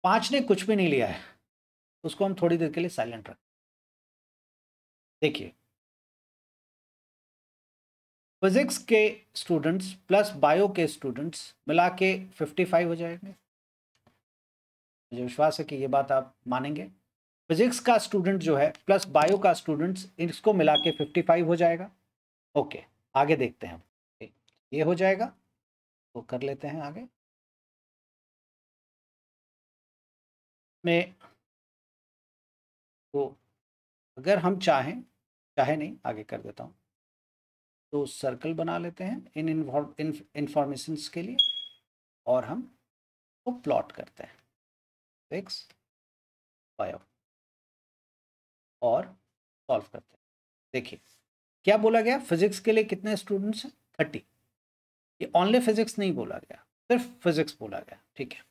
पांच ने कुछ भी नहीं लिया है उसको हम थोड़ी देर के लिए साइलेंट रखें देखिए फिजिक्स के स्टूडेंट्स प्लस बायो के स्टूडेंट्स मिला के फिफ्टी फाइव हो जाएंगे मुझे विश्वास है कि ये बात आप मानेंगे फिजिक्स का स्टूडेंट जो है प्लस बायो का स्टूडेंट्स इसको मिला के फिफ्टी फाइव हो जाएगा ओके आगे देखते हैं हम ये हो जाएगा तो कर लेते हैं आगे में तो अगर हम चाहें चाहे नहीं आगे कर देता हूँ तो सर्कल बना लेते हैं इन इन्फॉर्मेशन के लिए और हम वो प्लॉट करते हैं सिक्स फाइव और सॉल्व करते हैं देखिए क्या बोला गया फिजिक्स के लिए कितने स्टूडेंट्स हैं थर्टी ये ऑनली फिजिक्स नहीं बोला गया सिर्फ फिजिक्स बोला गया ठीक है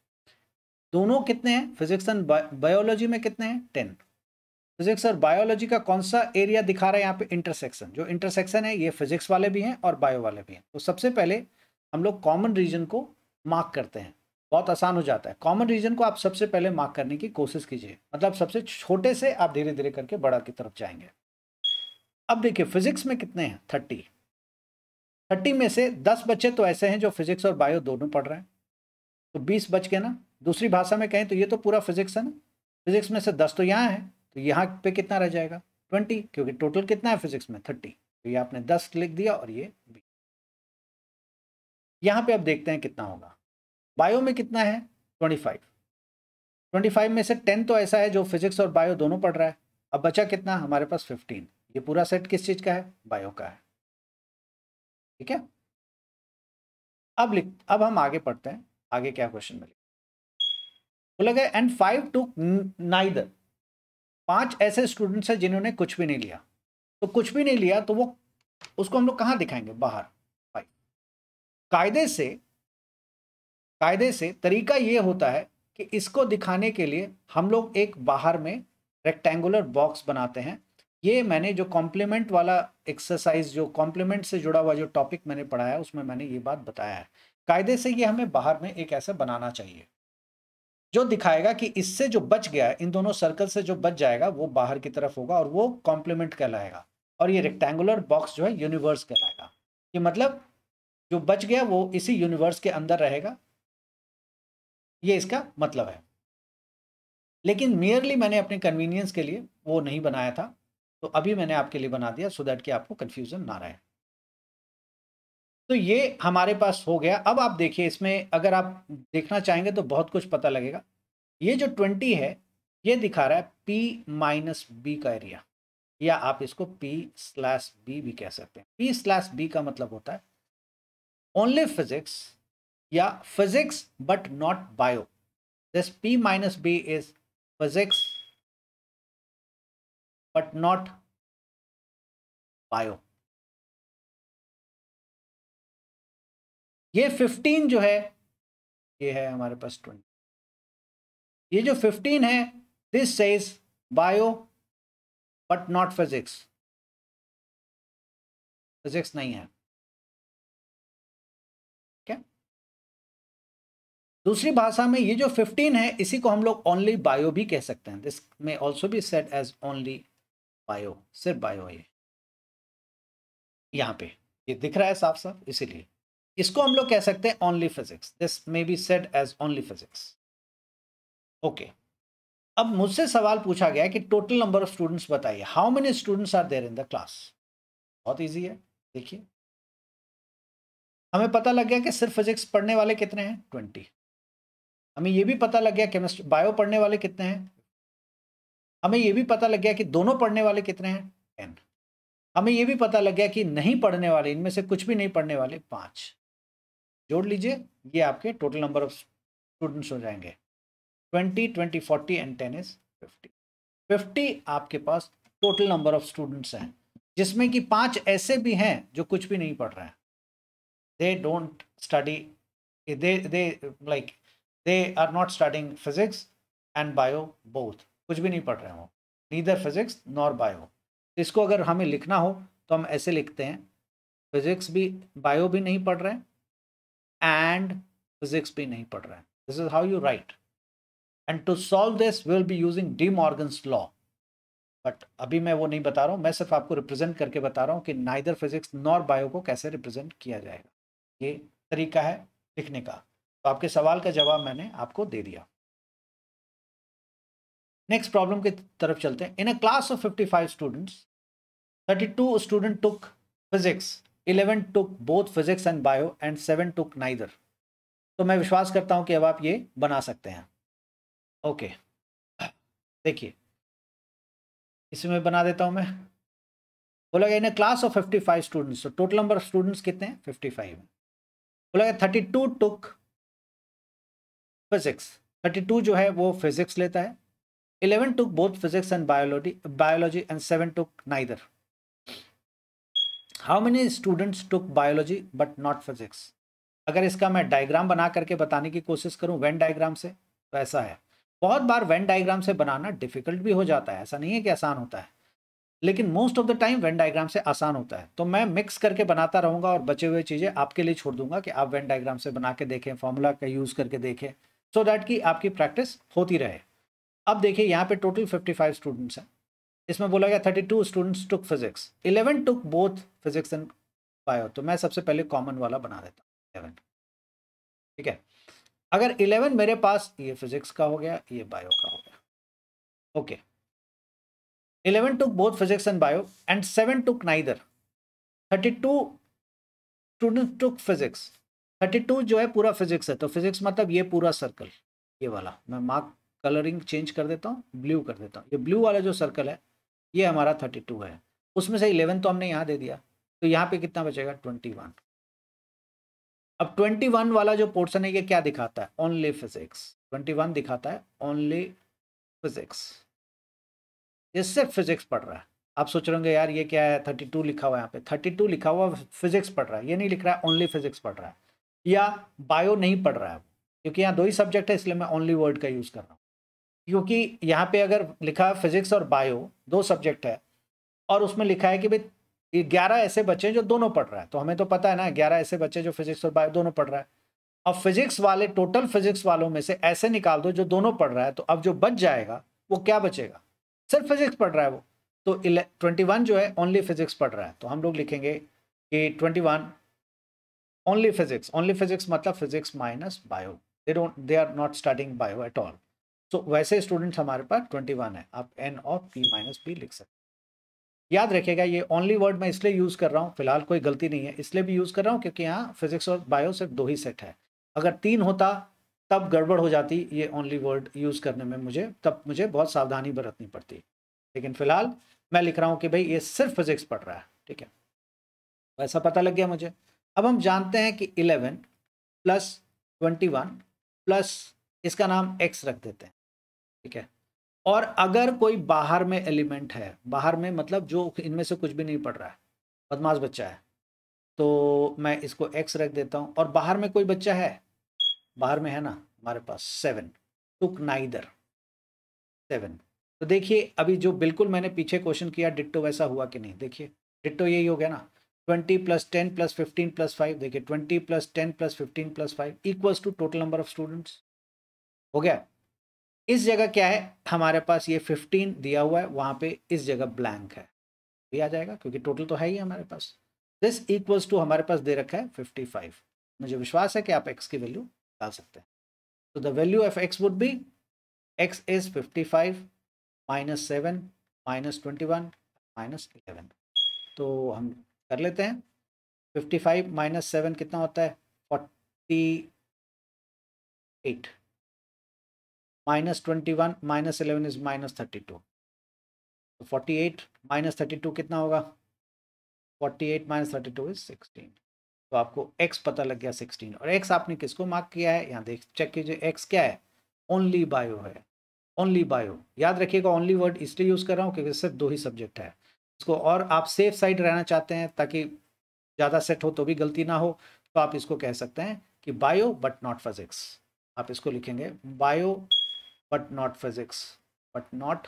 दोनों कितने हैं फिजिक्स एंड बायोलॉजी में कितने हैं टेन फिजिक्स और बायोलॉजी का कौन सा एरिया दिखा रहा है यहाँ पे इंटरसेक्शन जो इंटरसेक्शन है ये फिजिक्स वाले भी हैं और बायो वाले भी हैं तो सबसे पहले हम लोग कॉमन रीजन को मार्क करते हैं बहुत आसान हो जाता है कॉमन रीजन को आप सबसे पहले मार्क करने की कोशिश कीजिए मतलब सबसे छोटे से आप धीरे धीरे करके बड़ा की तरफ जाएंगे अब देखिए फिजिक्स में कितने हैं थर्टी थर्टी में से दस बच्चे तो ऐसे हैं जो फिजिक्स और बायो दोनों पढ़ रहे हैं तो बीस बच के ना दूसरी भाषा में कहें तो ये तो पूरा फिजिक्स है ना फिजिक्स में से दस तो यहाँ है तो यहाँ पे कितना रह जाएगा ट्वेंटी क्योंकि टोटल कितना है फिजिक्स में थर्टी तो ये आपने दस लिख दिया और ये बीस यहाँ पे अब देखते हैं कितना होगा बायो में कितना है ट्वेंटी फाइव ट्वेंटी फाइव में से टेन तो ऐसा है जो फिजिक्स और बायो दोनों पढ़ रहा है अब बचा कितना हमारे पास फिफ्टीन ये पूरा सेट किस चीज़ का है बायो का है ठीक है अब लिख अब हम आगे पढ़ते हैं आगे क्या क्वेश्चन में बोला गया एंड फाइव टू नाइदर पांच ऐसे स्टूडेंट्स हैं जिन्होंने कुछ भी नहीं लिया तो कुछ भी नहीं लिया तो वो उसको हम लोग कहाँ दिखाएंगे बाहर फाइव कायदे से कायदे से तरीका ये होता है कि इसको दिखाने के लिए हम लोग एक बाहर में रेक्टेंगुलर बॉक्स बनाते हैं ये मैंने जो कॉम्प्लीमेंट वाला एक्सरसाइज जो कॉम्प्लीमेंट से जुड़ा हुआ जो टॉपिक मैंने पढ़ाया है उसमें मैंने ये बात बताया है कायदे से ये हमें बाहर में एक ऐसा बनाना चाहिए जो दिखाएगा कि इससे जो बच गया इन दोनों सर्कल से जो बच जाएगा वो बाहर की तरफ होगा और वो कॉम्प्लीमेंट कहलाएगा और ये रेक्टेंगुलर बॉक्स जो है यूनिवर्स कहलाएगा ये मतलब जो बच गया वो इसी यूनिवर्स के अंदर रहेगा ये इसका मतलब है लेकिन मेयरली मैंने अपने कन्वीनियंस के लिए वो नहीं बनाया था तो अभी मैंने आपके लिए बना दिया सो दैट कि आपको कन्फ्यूजन ना रहे तो ये हमारे पास हो गया अब आप देखिए इसमें अगर आप देखना चाहेंगे तो बहुत कुछ पता लगेगा ये जो ट्वेंटी है ये दिखा रहा है पी माइनस बी का एरिया या आप इसको पी स्लैश बी भी कह सकते हैं पी स्लैश बी का मतलब होता है ओनली फिजिक्स या physics but not bio this P minus B is physics but not bio ये 15 जो है ये है हमारे पास 20 ये जो 15 है this says bio but not physics physics नहीं है दूसरी भाषा में ये जो 15 है इसी को हम लोग ओनली बायो भी कह सकते हैं दिस में ऑल्सो भी सेट एज ओनली बायो सिर्फ बायो ये यहाँ पे ये दिख रहा है साफ साफ इसीलिए इसको हम लोग कह सकते हैं only physics this may be set as only physics okay अब मुझसे सवाल पूछा गया कि टोटल नंबर ऑफ स्टूडेंट्स बताइए how many students are there in the class बहुत इजी है देखिए हमें पता लग गया कि सिर्फ फिजिक्स पढ़ने वाले कितने हैं ट्वेंटी हमें ये भी पता लग गया केमिस्ट्री बायो पढ़ने वाले कितने हैं हमें ये भी पता लग गया कि दोनों पढ़ने वाले कितने हैं टेन हमें ये भी पता लग गया कि नहीं पढ़ने वाले इनमें से कुछ भी नहीं पढ़ने वाले पाँच जोड़ लीजिए ये आपके टोटल नंबर ऑफ स्टूडेंट्स हो जाएंगे twenty twenty forty and ten is fifty fifty आपके पास टोटल नंबर ऑफ स्टूडेंट्स हैं जिसमें कि पाँच ऐसे भी हैं जो कुछ भी नहीं पढ़ रहे हैं they don't study they they like they are not starting physics and bio both कुछ भी नहीं पढ़ रहे हो नीदर फिजिक्स नॉर बायो इसको अगर हमें लिखना हो तो हम ऐसे लिखते हैं फिजिक्स भी बायो भी नहीं पढ़ रहे हैं एंड फिजिक्स भी नहीं पढ़ रहे हैं this is how you write and to solve this will be using De Morgan's law but अभी मैं वो नहीं बता रहा हूँ मैं सिर्फ आपको रिप्रेजेंट करके बता रहा हूँ कि नाइदर फिजिक्स नॉर बायो को कैसे रिप्रेजेंट किया जाएगा ये तरीका है लिखने का तो आपके सवाल का जवाब मैंने आपको दे दिया नेक्स्ट प्रॉब्लम की तरफ चलते हैं in a class of 55 students two student took physics 11 took both physics and bio and 7 took neither तो मैं विश्वास करता हूं कि अब आप ये बना सकते हैं ओके देखिए इसमें बना देता हूं मैं बोला गया in a class of 55 students तो टोटल नंबर ऑफ स्टूडेंट्स कितने हैं 55 बोला गया 32 टुक फिजिक्स 32 जो है वो फिजिक्स लेता है 11 took both physics and biology biology and 7 took neither how many students took biology but not physics अगर इसका मैं डायग्राम बना करके बताने की कोशिश करूं वेन डायग्राम से तो ऐसा है बहुत बार वेन डायग्राम से बनाना डिफिकल्ट भी हो जाता है ऐसा नहीं है कि आसान होता है लेकिन most of the time Venn diagram से आसान होता है तो मैं मिक्स करके बनाता रहूंगा और बचे हुए चीज़ें आपके लिए छोड़ दूंगा कि आप वेन डायग्राम से बना के देखें फॉर्मूला का यूज़ करके देखें सो दैट कि आपकी प्रैक्टिस होती रहे अब देखिए यहाँ पे टोटल 55 स्टूडेंट्स हैं इसमें बोला गया 32 students took physics 11 took both physics and bio तो मैं सबसे पहले कॉमन वाला बना देता हूँ इलेवन ठीक है अगर 11 मेरे पास ये फिजिक्स का हो गया ये बायो का हो गया okay eleven took both physics and bio and seven took neither thirty two student took physics thirty two जो है पूरा फिजिक्स है तो फिजिक्स मतलब ये पूरा सर्कल ये वाला मैं मार्क कलरिंग चेंज कर देता हूँ ब्लू कर देता हूँ ये ब्लू वाला जो सर्कल है ये हमारा थर्टी टू है उसमें से इलेवन तो हमने यहाँ दे दिया तो यहाँ पे कितना बचेगा ट्वेंटी वन अब ट्वेंटी वन वाला जो पोर्सन है ये क्या दिखाता है ओनली फिजिक्स ट्वेंटी वन दिखाता है ओनली फिजिक्स ये सिर्फ फिजिक्स पढ़ रहा है आप सोच रहे होंगे यार ये क्या है थर्टी टू लिखा हुआ यहाँ पे थर्टी टू लिखा हुआ फिजिक्स पढ़ रहा है ये नहीं लिख रहा है ओनली फिजिक्स पढ़ रहा है या बायो नहीं पढ़ रहा है क्योंकि यहाँ दो ही सब्जेक्ट है इसलिए मैं ओनली वर्ड का यूज़ कर रहा हूँ क्योंकि यहाँ पे अगर लिखा है फिजिक्स और बायो दो सब्जेक्ट है और उसमें लिखा है कि भाई ग्यारह ऐसे बच्चे हैं जो दोनों पढ़ रहा है तो हमें तो पता है ना ग्यारह ऐसे बच्चे जो फिजिक्स और बायो दोनों पढ़ रहा है अब फिजिक्स वाले टोटल फिजिक्स वालों में से ऐसे निकाल दो जो दोनों पढ़ रहा है तो अब जो बच जाएगा वो क्या बचेगा सिर्फ फिजिक्स पढ़ रहा है वो तो ट्वेंटी वन जो है ओनली फिजिक्स पढ़ रहा है तो हम लोग लिखेंगे कि twenty one only physics only physics मतलब physics minus bio they don't they are not studying bio at all so वैसे students हमारे पास 21 है आप n और p minus p लिख सकते याद रखिएगा ये ओनली वर्ड मैं इसलिए यूज़ कर रहा हूँ फिलहाल कोई गलती नहीं है इसलिए भी यूज़ कर रहा हूँ क्योंकि यहाँ फिजिक्स और बायो सिर्फ दो ही सेट है अगर तीन होता तब गड़बड़ हो जाती ये ओनली वर्ड यूज़ करने में मुझे तब मुझे बहुत सावधानी बरतनी पड़ती लेकिन फिलहाल मैं लिख रहा हूँ कि भाई ये सिर्फ फिजिक्स पढ़ रहा है ठीक है वैसा पता लग गया मुझे अब हम जानते हैं कि eleven plus twenty one plus इसका नाम एक्स रख देते हैं ठीक है और अगर कोई बाहर में एलिमेंट है बाहर में मतलब जो इनमें से कुछ भी नहीं पढ़ रहा है बदमाश बच्चा है तो मैं इसको एक्स रख देता हूँ और बाहर में कोई बच्चा है बाहर में है ना हमारे पास सेवन टुक नाइदर सेवन तो देखिए अभी जो बिल्कुल मैंने पीछे क्वेश्चन किया डिट्टो वैसा हुआ कि नहीं देखिए डिट्टो यही हो गया ना twenty plus ten plus fifteen plus five देखिए twenty plus ten plus fifteen plus five equals to total number of students हो गया इस जगह क्या है हमारे पास ये फिफ्टीन दिया हुआ है वहाँ पे इस जगह ब्लैंक है भी आ जाएगा क्योंकि टोटल तो है ही हमारे पास दिस इक्वल्स टू हमारे पास दे रखा है फिफ्टी फाइव मुझे विश्वास है कि आप एक्स की वैल्यू डाल सकते हैं तो the value of x would be x is fifty five minus seven minus twenty one minus eleven तो हम कर लेते हैं फिफ्टी फाइव माइनस सेवन कितना होता है forty eight minus twenty one minus eleven is minus thirty two तो forty eight minus thirty two कितना होगा forty eight minus thirty two is sixteen तो आपको एक्स पता लग गया सिक्सटीन और एक्स आपने किसको मार्क किया है यहाँ देख चेक कीजिए एक्स क्या है ओनली बायो है ओनली बायो याद रखिएगा ओनली वर्ड इसलिए यूज़ कर रहा हूँ क्योंकि सिर्फ दो ही सब्जेक्ट है इसको और आप सेफ साइड रहना चाहते हैं ताकि ज़्यादा सेट हो तो भी गलती ना हो तो आप इसको कह सकते हैं कि बायो बट नॉट फिजिक्स आप इसको लिखेंगे bio but not physics but not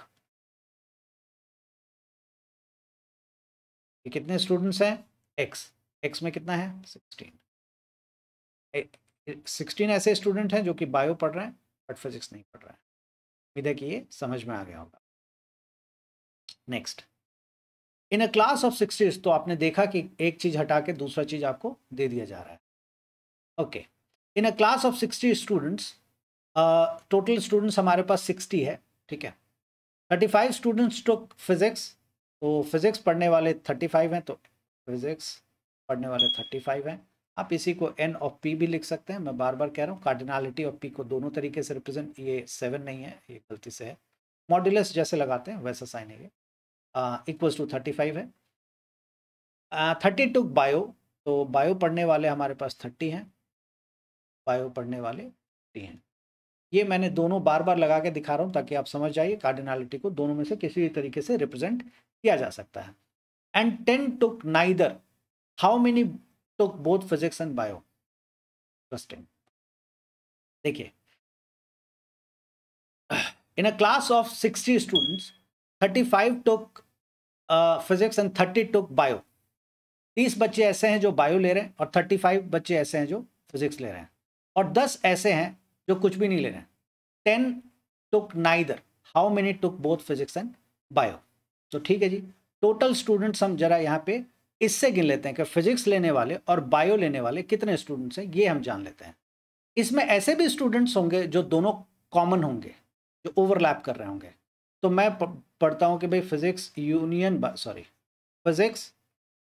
ये कितने स्टूडेंट्स हैं एक्स एक्स में कितना है सिक्सटीन सिक्सटीन ऐसे स्टूडेंट हैं जो कि बायो पढ़ रहे हैं बट फिजिक्स नहीं पढ़ रहे हैं उम्मीद है कि ये समझ में आ गया होगा next in a class of sixties तो आपने देखा कि एक चीज हटा के दूसरा चीज आपको दे दिया जा रहा है okay in a class of sixty students total students हमारे पास सिक्सटी है ठीक है thirty five students to physics तो फिजिक्स पढ़ने वाले थर्टी फाइव हैं तो फिजिक्स पढ़ने वाले थर्टी फाइव हैं आप इसी को एन ऑफ पी भी लिख सकते हैं मैं बार बार कह रहा हूँ कार्डिनालिटी ऑफ पी को दोनों तरीके से रिप्रेजेंट ये सेवन नहीं है ये गलती से है मॉड्यूलस जैसे लगाते हैं वैसा साइन है ये इक्वल्स टू थर्टी फाइव है थर्टी टू बायो तो बायो पढ़ने वाले हमारे पास थर्टी हैं बायो पढ़ने वाले थर्टी हैं ये मैंने दोनों बार बार लगा के दिखा रहा हूँ ताकि आप समझ जाइए कार्डिनालिटी को दोनों में से किसी भी तरीके से रिप्रेजेंट किया जा सकता है and ten took neither how many took both physics and bio interesting देखिए in a class of sixty students thirty five took physics and thirty took bio तीस बच्चे ऐसे हैं जो बायो ले रहे हैं और थर्टी फाइव बच्चे ऐसे हैं जो फिजिक्स ले रहे हैं और दस ऐसे हैं जो कुछ भी नहीं ले रहे हैं ten took neither how many took both physics and bio तो ठीक है जी टोटल स्टूडेंट्स हम जरा यहाँ पे इससे गिन लेते हैं कि फिजिक्स लेने वाले और बायो लेने वाले कितने स्टूडेंट्स हैं ये हम जान लेते हैं इसमें ऐसे भी स्टूडेंट्स होंगे जो दोनों कॉमन होंगे जो ओवरलैप कर रहे होंगे तो मैं पढ़ता हूँ कि भाई physics union sorry physics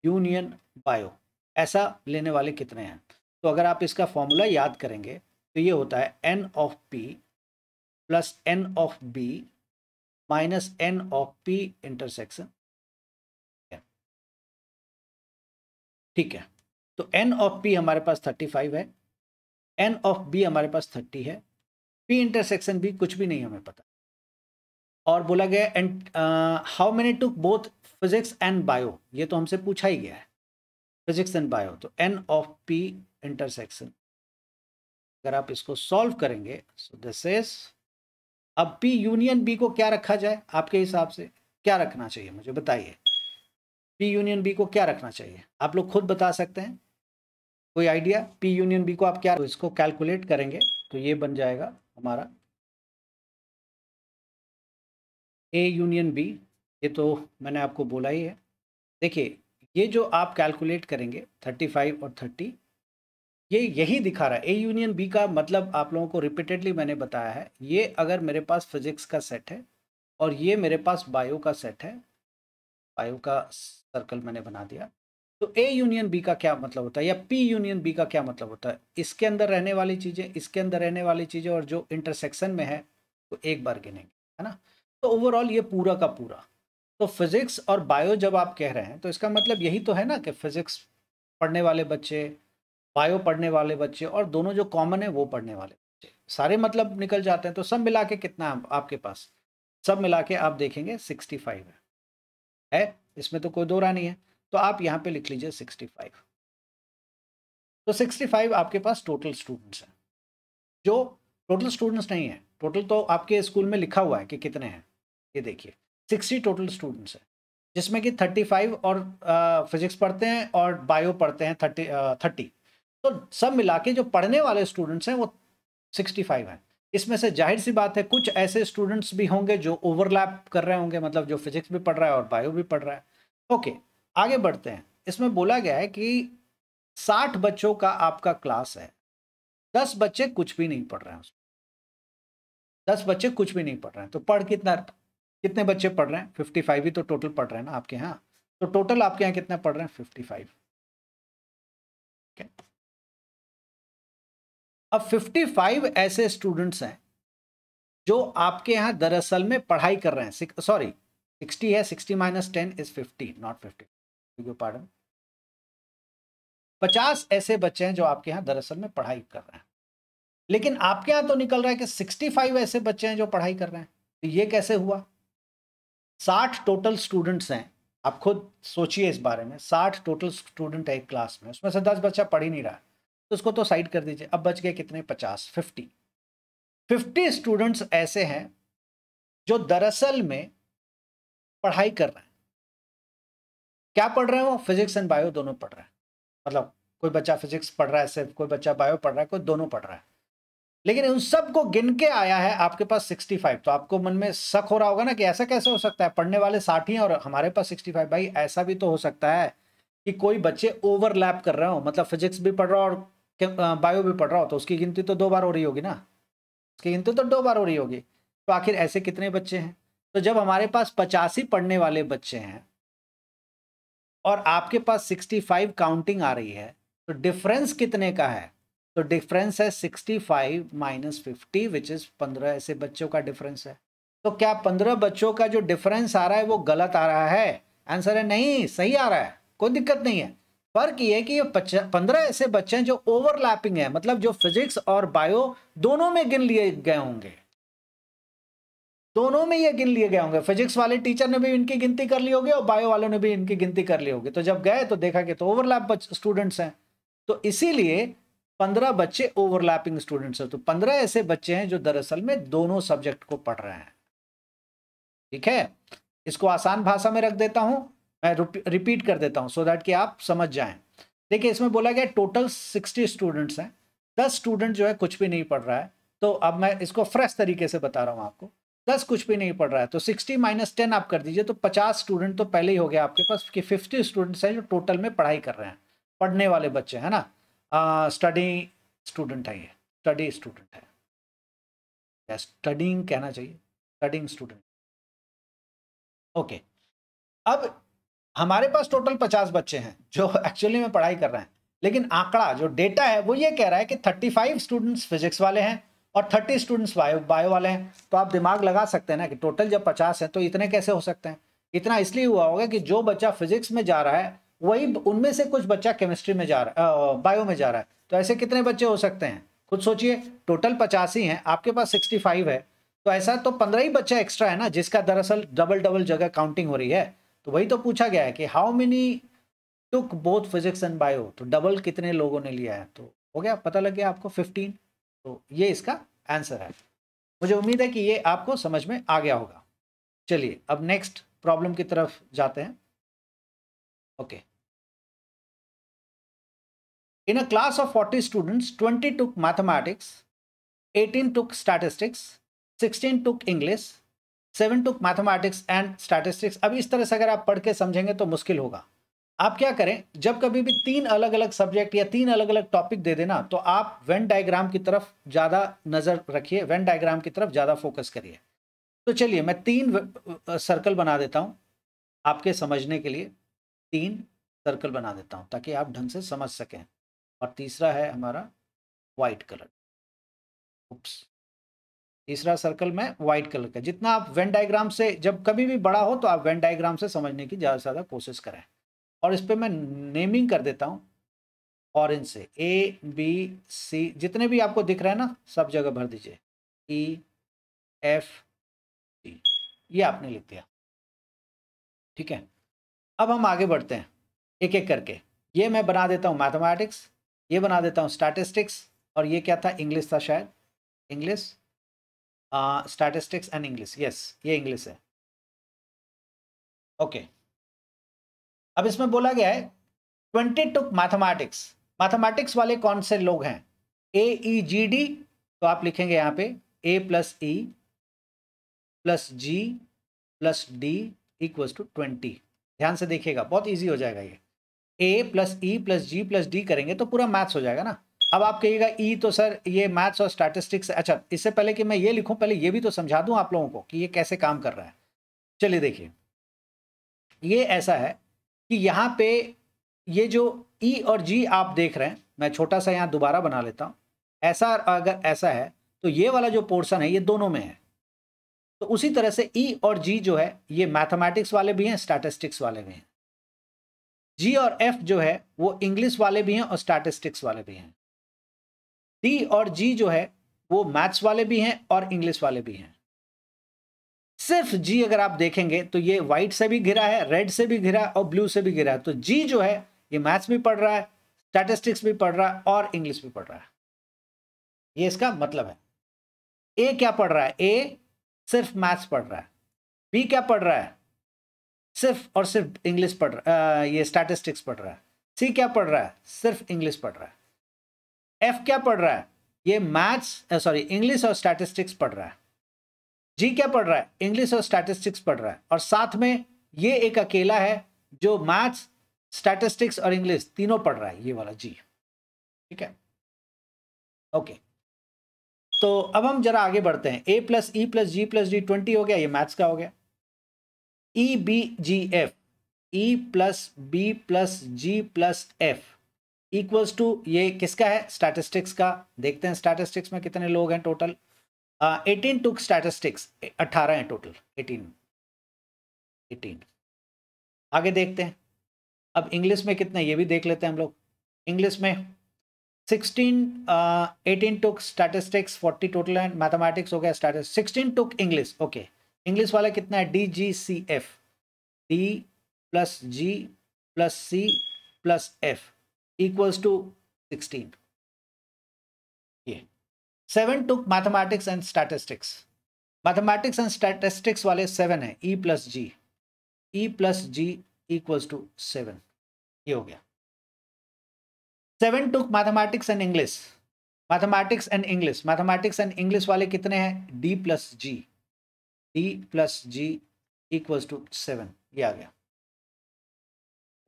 union bio ऐसा लेने वाले कितने हैं तो अगर आप इसका फॉर्मूला याद करेंगे तो ये होता है n of P plus N of B minus N of P intersection ठीक है तो एन ऑफ पी हमारे पास थर्टी फाइव है एन ऑफ बी हमारे पास थर्टी है पी इंटरसेक्शन भी कुछ भी नहीं हमें पता और बोला गया and how many took both physics and bio ये तो हमसे पूछा ही गया है फिजिक्स एंड बायो तो एन ऑफ पी इंटरसेक्शन अगर आप इसको सॉल्व करेंगे सो दिस इज अब पी यूनियन बी को क्या रखा जाए आपके हिसाब से क्या रखना चाहिए मुझे बताइए पी यूनियन बी को क्या रखना चाहिए आप लोग खुद बता सकते हैं कोई आइडिया पी यूनियन बी को आप क्या तो इसको कैलकुलेट करेंगे तो ये बन जाएगा हमारा ए यूनियन बी ये तो मैंने आपको बोला ही है देखिए ये जो आप कैलकुलेट करेंगे 35 और 30 ये यही दिखा रहा है ए यूनियन बी का मतलब आप लोगों को रिपीटेडली मैंने बताया है ये अगर मेरे पास फिजिक्स का सेट है और ये मेरे पास बायो का सेट है बायो का सर्कल मैंने बना दिया तो ए यूनियन बी का क्या मतलब होता है या पी यूनियन बी का क्या मतलब होता है इसके अंदर रहने वाली चीज़ें इसके अंदर रहने वाली चीज़ें और जो इंटरसेक्शन में है तो एक बार गिनेंगे है ना तो ओवरऑल ये पूरा का पूरा तो फिज़िक्स और बायो जब आप कह रहे हैं तो इसका मतलब यही तो है ना कि फिज़िक्स पढ़ने वाले बच्चे बायो पढ़ने वाले बच्चे और दोनों जो कॉमन है वो पढ़ने वाले बच्चे सारे मतलब निकल जाते हैं तो सब मिला के कितना है आपके पास सब मिला के आप देखेंगे सिक्सटी फाइव है है इसमें तो कोई दोरा नहीं है तो आप यहाँ पे लिख लीजिए सिक्सटी फाइव तो सिक्सटी फाइव आपके पास टोटल स्टूडेंट्स हैं जो टोटल स्टूडेंट्स नहीं है टोटल तो आपके स्कूल में लिखा हुआ है कि कितने हैं ये देखिए सिक्सटी टोटल स्टूडेंट्स हैं जिसमें कि थर्टी फाइव और फिजिक्स पढ़ते हैं और बायो पढ़ते हैं थर्टी थर्टी तो सब मिला के जो पढ़ने वाले स्टूडेंट्स हैं वो सिक्सटी फाइव हैं इसमें से जाहिर सी बात है कुछ ऐसे स्टूडेंट्स भी होंगे जो ओवरलैप कर रहे होंगे मतलब जो फिजिक्स भी पढ़ रहा है और बायो भी पढ़ रहा है ओके आगे बढ़ते हैं इसमें बोला गया है कि साठ बच्चों का आपका क्लास है दस बच्चे कुछ भी नहीं पढ़ रहे हैं उसमें दस बच्चे कुछ भी नहीं पढ़ रहे हैं तो पढ़ कितना कितने बच्चे पढ़ रहे हैं फिफ्टी फाइव ही तो टोटल पढ़ रहे हैं ना आपके यहाँ तो टोटल आपके यहाँ कितने पढ़ रहे हैं फिफ्टी फाइव अब फिफ्टी फाइव ऐसे स्टूडेंट्स हैं जो आपके यहाँ दरअसल में पढ़ाई कर रहे हैं सॉरी सिक्सटी है sixty minus ten is fifty not fifty pardon पचास ऐसे बच्चे हैं जो आपके यहाँ दरअसल में पढ़ाई कर रहे हैं लेकिन आपके यहाँ तो निकल रहा है कि सिक्सटी फाइव ऐसे बच्चे हैं जो पढ़ाई कर रहे हैं तो ये कैसे हुआ साठ टोटल स्टूडेंट्स हैं आप खुद सोचिए इस बारे में साठ टोटल स्टूडेंट है एक क्लास में उसमें से दस बच्चा पढ़ ही नहीं रहा तो उसको तो साइड कर दीजिए अब बच गए कितने पचास फिफ्टी फिफ्टी स्टूडेंट्स ऐसे हैं जो दरअसल में पढ़ाई कर रहे हैं क्या पढ़ रहे हैं वो फिजिक्स एंड बायो दोनों पढ़ रहे हैं मतलब कोई बच्चा फिजिक्स पढ़ रहा है सिर्फ कोई बच्चा बायो पढ़ रहा है कोई दोनों पढ़ रहा है लेकिन उन सब को गिन के आया है आपके पास 65 तो आपको मन में शक हो रहा होगा ना कि ऐसा कैसे हो सकता है पढ़ने वाले साठ ही और हमारे पास 65 भाई ऐसा भी तो हो सकता है कि कोई बच्चे ओवरलैप कर रहे हो मतलब फिजिक्स भी पढ़ रहा हो और बायो भी पढ़ रहा हो तो उसकी गिनती तो दो बार हो रही होगी ना उसकी गिनती तो दो बार हो रही होगी तो आखिर ऐसे कितने बच्चे हैं तो जब हमारे पास पचासी पढ़ने वाले बच्चे हैं और आपके पास सिक्सटी काउंटिंग आ रही है तो डिफरेंस कितने का है तो डिफरेंस है 65 माइनस फिफ्टी विच इज़ पंद्रह ऐसे बच्चों का डिफरेंस है तो क्या पंद्रह बच्चों का जो डिफरेंस आ रहा है वो गलत आ रहा है आंसर है नहीं सही आ रहा है कोई दिक्कत नहीं है फर्क ये है कि ये पंद्रह ऐसे बच्चे हैं जो ओवरलैपिंग है मतलब जो फिजिक्स और बायो दोनों में गिन लिए गए होंगे दोनों में ये गिन लिए गए होंगे फिजिक्स वाले टीचर ने भी इनकी गिनती कर ली होगी और बायो वालों ने भी इनकी गिनती कर ली होगी तो जब गए तो देखा कि तो ओवरलैप स्टूडेंट्स हैं तो इसीलिए पंद्रह बच्चे ओवरलैपिंग स्टूडेंट्स हैं तो पंद्रह ऐसे बच्चे हैं जो दरअसल में दोनों सब्जेक्ट को पढ़ रहे हैं ठीक है इसको आसान भाषा में रख देता हूं मैं रिपीट कर देता हूं सो so दैट कि आप समझ जाएं देखिए इसमें बोला गया टोटल सिक्सटी स्टूडेंट्स हैं दस स्टूडेंट जो है कुछ भी नहीं पढ़ रहा है तो अब मैं इसको फ्रेश तरीके से बता रहा हूँ आपको दस कुछ भी नहीं पढ़ रहा है तो सिक्सटी माइनस टेन आप कर दीजिए तो पचास स्टूडेंट तो पहले ही हो गया आपके पास कि फिफ्टी स्टूडेंट्स हैं जो टोटल में पढ़ाई कर रहे हैं पढ़ने वाले बच्चे हैं ना स्टडी स्टूडेंट है ये स्टडी स्टूडेंट है या स्टडिंग कहना चाहिए स्टडिंग स्टूडेंट ओके अब हमारे पास टोटल पचास बच्चे हैं जो एक्चुअली में पढ़ाई कर रहे हैं लेकिन आंकड़ा जो डेटा है वो ये कह रहा है कि थर्टी फाइव स्टूडेंट्स फिजिक्स वाले हैं और थर्टी स्टूडेंट्स बायो बायो वाले हैं तो आप दिमाग लगा सकते हैं ना कि टोटल जब पचास हैं तो इतने कैसे हो सकते हैं इतना इसलिए हुआ होगा कि जो बच्चा फिजिक्स में जा रहा है वही उनमें से कुछ बच्चा केमिस्ट्री में जा रहा है बायो में जा रहा है तो ऐसे कितने बच्चे हो सकते हैं खुद सोचिए टोटल पचासी हैं आपके पास सिक्सटी फाइव है तो ऐसा तो पंद्रह ही बच्चा एक्स्ट्रा है ना जिसका दरअसल डबल डबल जगह काउंटिंग हो रही है तो वही तो पूछा गया है कि how many took both physics and bio तो डबल कितने लोगों ने लिया है तो हो गया पता लग गया आपको फिफ्टीन तो ये इसका आंसर है मुझे उम्मीद है कि ये आपको समझ में आ गया होगा चलिए अब नेक्स्ट प्रॉब्लम की तरफ जाते हैं okay okay. In a class of 40 students, 20 took mathematics, 18 took statistics, 16 took English, 7 took mathematics and statistics. अब इस तरह से अगर आप पढ़ के समझेंगे तो मुश्किल होगा आप क्या करें जब कभी भी तीन अलग अलग सब्जेक्ट या तीन अलग अलग टॉपिक दे देना तो आप वेन डायग्राम की तरफ ज़्यादा नज़र रखिए वेन डायग्राम की तरफ ज़्यादा फोकस करिए तो चलिए मैं तीन सर्कल बना देता हूँ आपके समझने के लिए तीन सर्कल बना देता हूँ ताकि आप ढंग से समझ सकें और तीसरा है हमारा वाइट कलर उप्स तीसरा सर्कल में व्हाइट कलर का जितना आप वेन डायग्राम से जब कभी भी बड़ा हो तो आप वेन डायग्राम से समझने की ज़्यादा से ज़्यादा कोशिश करें और इस पर मैं नेमिंग कर देता हूँ ऑरेंज से ए बी सी जितने भी आपको दिख रहे हैं ना सब जगह भर दीजिए ई एफ डी ये आपने लिख दिया ठीक है अब हम आगे बढ़ते हैं एक एक करके ये मैं बना देता हूँ मैथमेटिक्स ये बना देता हूँ स्टैटिस्टिक्स और ये क्या था इंग्लिश था शायद English statistics and English yes ये इंग्लिश है ओके okay. अब इसमें बोला गया है ट्वेंटी टू मैथमेटिक्स मैथमेटिक्स वाले कौन से लोग हैं ए ई जी डी तो आप लिखेंगे यहाँ पे A plus E plus G plus D equals to twenty ध्यान से देखिएगा बहुत इजी हो जाएगा ये A plus E plus G plus D करेंगे तो पूरा मैथ्स हो जाएगा ना अब आप कहिएगा ई e तो सर ये मैथ्स और स्टैटिस्टिक्स अच्छा इससे पहले कि मैं ये लिखूं पहले ये भी तो समझा दूं आप लोगों को कि ये कैसे काम कर रहा है चलिए देखिए ये ऐसा है कि यहाँ पे ये जो ई e और जी आप देख रहे हैं मैं छोटा सा यहाँ दोबारा बना लेता हूँ ऐसा अगर ऐसा है तो ये वाला जो पोर्सन है ये दोनों में है तो उसी तरह से ई e और जी जो है ये मैथमेटिक्स वाले भी हैं स्टैटिस्टिक्स वाले भी हैं जी और एफ जो है वो इंग्लिश वाले भी हैं और स्टैटिस्टिक्स वाले भी हैं डी और जी जो है वो मैथ्स वाले भी हैं और इंग्लिश वाले भी हैं सिर्फ जी अगर आप देखेंगे तो ये व्हाइट से भी घिरा है रेड से भी घिरा और ब्लू से भी घिरा है तो जी जो है ये मैथ्स भी पढ़ रहा है स्टैटिस्टिक्स भी पढ़ रहा है और इंग्लिश भी पढ़ रहा है ये इसका मतलब है ए क्या पढ़ रहा है ए सिर्फ मैथ्स पढ़ रहा है बी क्या पढ़ रहा है सिर्फ और सिर्फ इंग्लिश पढ़ रहा ये स्टैटिस्टिक्स पढ़ रहा है सी क्या पढ़ रहा है सिर्फ इंग्लिश पढ़ रहा है एफ क्या पढ़ रहा है ये मैथ्स सॉरी इंग्लिश और स्टैटिस्टिक्स पढ़ रहा है जी क्या पढ़ रहा है इंग्लिश और स्टैटिस्टिक्स पढ़ रहा है और साथ में ये एक अकेला है जो मैथ्स स्टैटिस्टिक्स और इंग्लिश तीनों पढ़ रहा है ये वाला जी ठीक है ओके तो अब हम जरा आगे बढ़ते हैं A plus E plus G plus D twenty हो गया ये मैथ्स का हो गया E B G F E plus B plus G plus F equals to ये किसका है स्टैटिस्टिक्स का देखते हैं स्टैटिस्टिक्स में कितने लोग हैं टोटल एटीन टू स्टैटिस्टिक्स अट्ठारह हैं टोटल एटीन एटीन आगे देखते हैं अब इंग्लिश में कितने ये भी देख लेते हैं हम लोग इंग्लिश में sixteen eighteen took statistics forty total and mathematics हो गया statistics sixteen took English okay okay. English वाला कितना है D G C F D plus G plus C plus F equals to sixteen ये seven took mathematics and statistics mathematics and statistics वाले seven है E plus G E plus G equals to seven ये हो गया seven took mathematics and English mathematics and English mathematics and English वाले कितने हैं D plus G D plus G equals to seven ये आ गया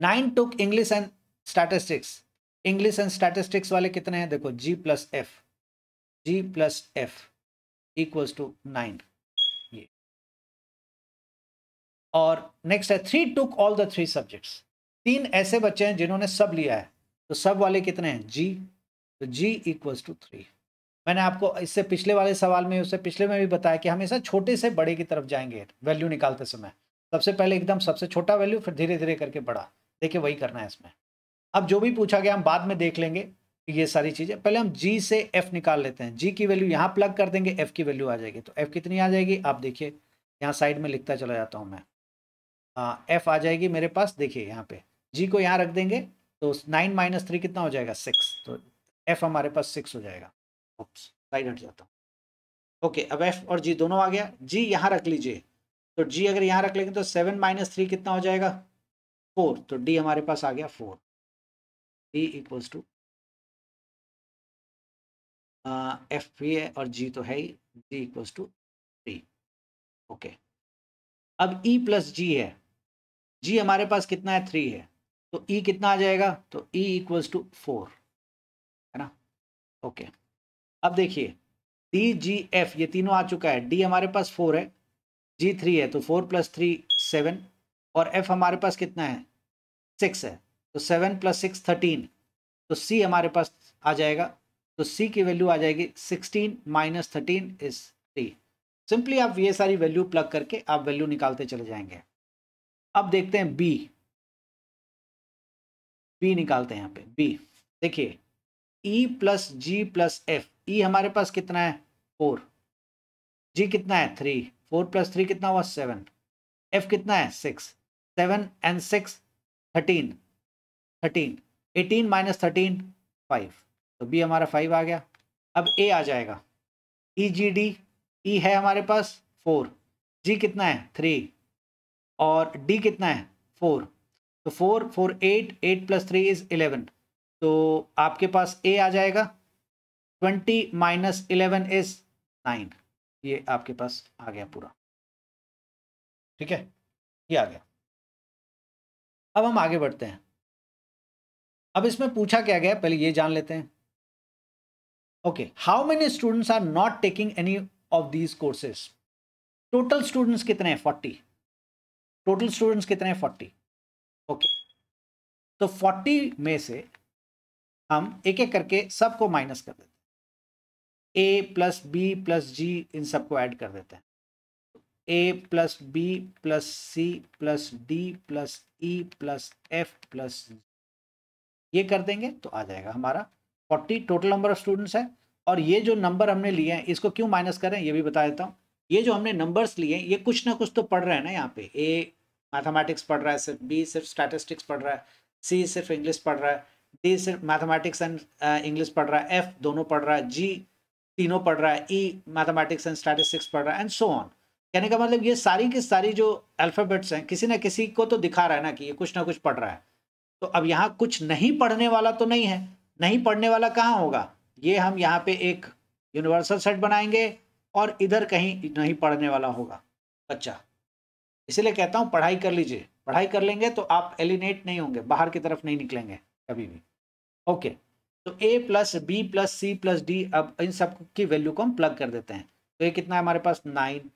nine took English and statistics English and statistics वाले कितने हैं देखो G plus F G plus F equals to nine ये और नेक्स्ट है three took all the three subjects तीन ऐसे बच्चे हैं जिन्होंने सब लिया है तो सब वाले कितने हैं जी तो जी इक्वल्स टू थ्री मैंने आपको इससे पिछले वाले सवाल में उससे पिछले में भी बताया कि हमेशा छोटे से बड़े की तरफ जाएंगे वैल्यू निकालते समय सबसे पहले एकदम सबसे छोटा वैल्यू फिर धीरे धीरे करके बड़ा देखिए वही करना है इसमें अब जो भी पूछा गया हम बाद में देख लेंगे ये सारी चीज़ें पहले हम जी से एफ निकाल लेते हैं जी की वैल्यू यहाँ प्लग कर देंगे एफ की वैल्यू आ जाएगी तो एफ कितनी आ जाएगी आप देखिए यहाँ साइड में लिखता चला जाता हूँ मैं एफ आ जाएगी मेरे पास देखिए यहाँ पे जी को यहाँ रख देंगे तो नाइन माइनस थ्री कितना हो जाएगा सिक्स तो एफ हमारे पास सिक्स हो जाएगा ऑप्स राइट हट जाता हूँ ओके अब एफ और जी दोनों आ गया जी यहाँ रख लीजिए तो जी अगर यहाँ रख लेंगे तो सेवन माइनस थ्री कितना हो जाएगा फोर तो डी हमारे पास आ गया four D equals to F भी है और जी तो है ही G equals to three okay अब ई प्लस जी है जी हमारे पास कितना है थ्री है तो ई e कितना आ जाएगा तो ई इक्वल्स टू फोर है ना ओके okay. अब देखिए डी जी एफ ये तीनों आ चुका है डी हमारे पास फोर है जी थ्री है तो फोर प्लस थ्री सेवन और एफ हमारे पास कितना है सिक्स है तो सेवन प्लस सिक्स थर्टीन तो सी हमारे पास आ जाएगा तो सी की वैल्यू आ जाएगी sixteen minus thirteen is three simply आप ये सारी वैल्यू प्लग करके आप वैल्यू निकालते चले जाएंगे अब देखते हैं बी बी निकालते हैं यहाँ पे बी देखिए E plus G plus F E e हमारे पास कितना है फोर जी कितना है थ्री फोर प्लस थ्री कितना हुआ सेवन एफ कितना है six seven and six thirteen thirteen eighteen minus thirteen five तो बी हमारा फाइव आ गया अब ए आ जाएगा ई जी डी ई है हमारे पास फोर जी कितना है थ्री और डी कितना है फोर तो four four eight eight plus three is eleven तो आपके पास ए आ जाएगा twenty minus eleven is nine ये आपके पास आ गया पूरा ठीक है ये आ गया अब हम आगे बढ़ते हैं अब इसमें पूछा क्या गया पहले ये जान लेते हैं okay how many students are not taking any of these courses total students कितने हैं फोर्टी टोटल स्टूडेंट्स कितने हैं फोर्टी ओके तो फोर्टी में से हम एक एक करके सबको माइनस कर देते A plus B plus G इन सबको ऐड कर देते हैं A plus B plus C plus D plus E plus F plus ये कर देंगे तो आ जाएगा हमारा forty total number of students है और ये जो नंबर हमने लिए हैं इसको क्यों माइनस करें ये भी बता देता हूँ ये जो हमने नंबर्स लिए हैं ये कुछ ना कुछ तो पढ़ रहे हैं ना यहाँ पे ए मैथमेटिक्स पढ़ रहा है सिर्फ बी सिर्फ स्टैटिस्टिक्स पढ़ रहा है सी सिर्फ इंग्लिश पढ़ रहा है डी सिर्फ मैथमेटिक्स एंड इंग्लिश पढ़ रहा है एफ दोनों पढ़ रहा है जी तीनों पढ़ रहा है ई मैथमेटिक्स एंड स्टैटिस्टिक्स पढ़ रहा है एंड सो ऑन कहने का मतलब ये सारी की सारी जो अल्फ़ाबेट्स हैं किसी ना किसी को तो दिखा रहा है ना कि ये कुछ ना कुछ पढ़ रहा है तो अब यहाँ कुछ नहीं पढ़ने वाला तो नहीं है नहीं पढ़ने वाला कहाँ होगा ये हम यहाँ पे एक यूनिवर्सल सेट बनाएंगे और इधर कहीं नहीं पढ़ने वाला होगा अच्छा इसीलिए कहता हूँ पढ़ाई कर लीजिए पढ़ाई कर लेंगे तो आप एलिनेट नहीं होंगे बाहर की तरफ नहीं निकलेंगे कभी भी ओके तो A plus B plus C plus D अब इन सब की वैल्यू को हम प्लग कर देते हैं तो ए कितना है हमारे पास नाइन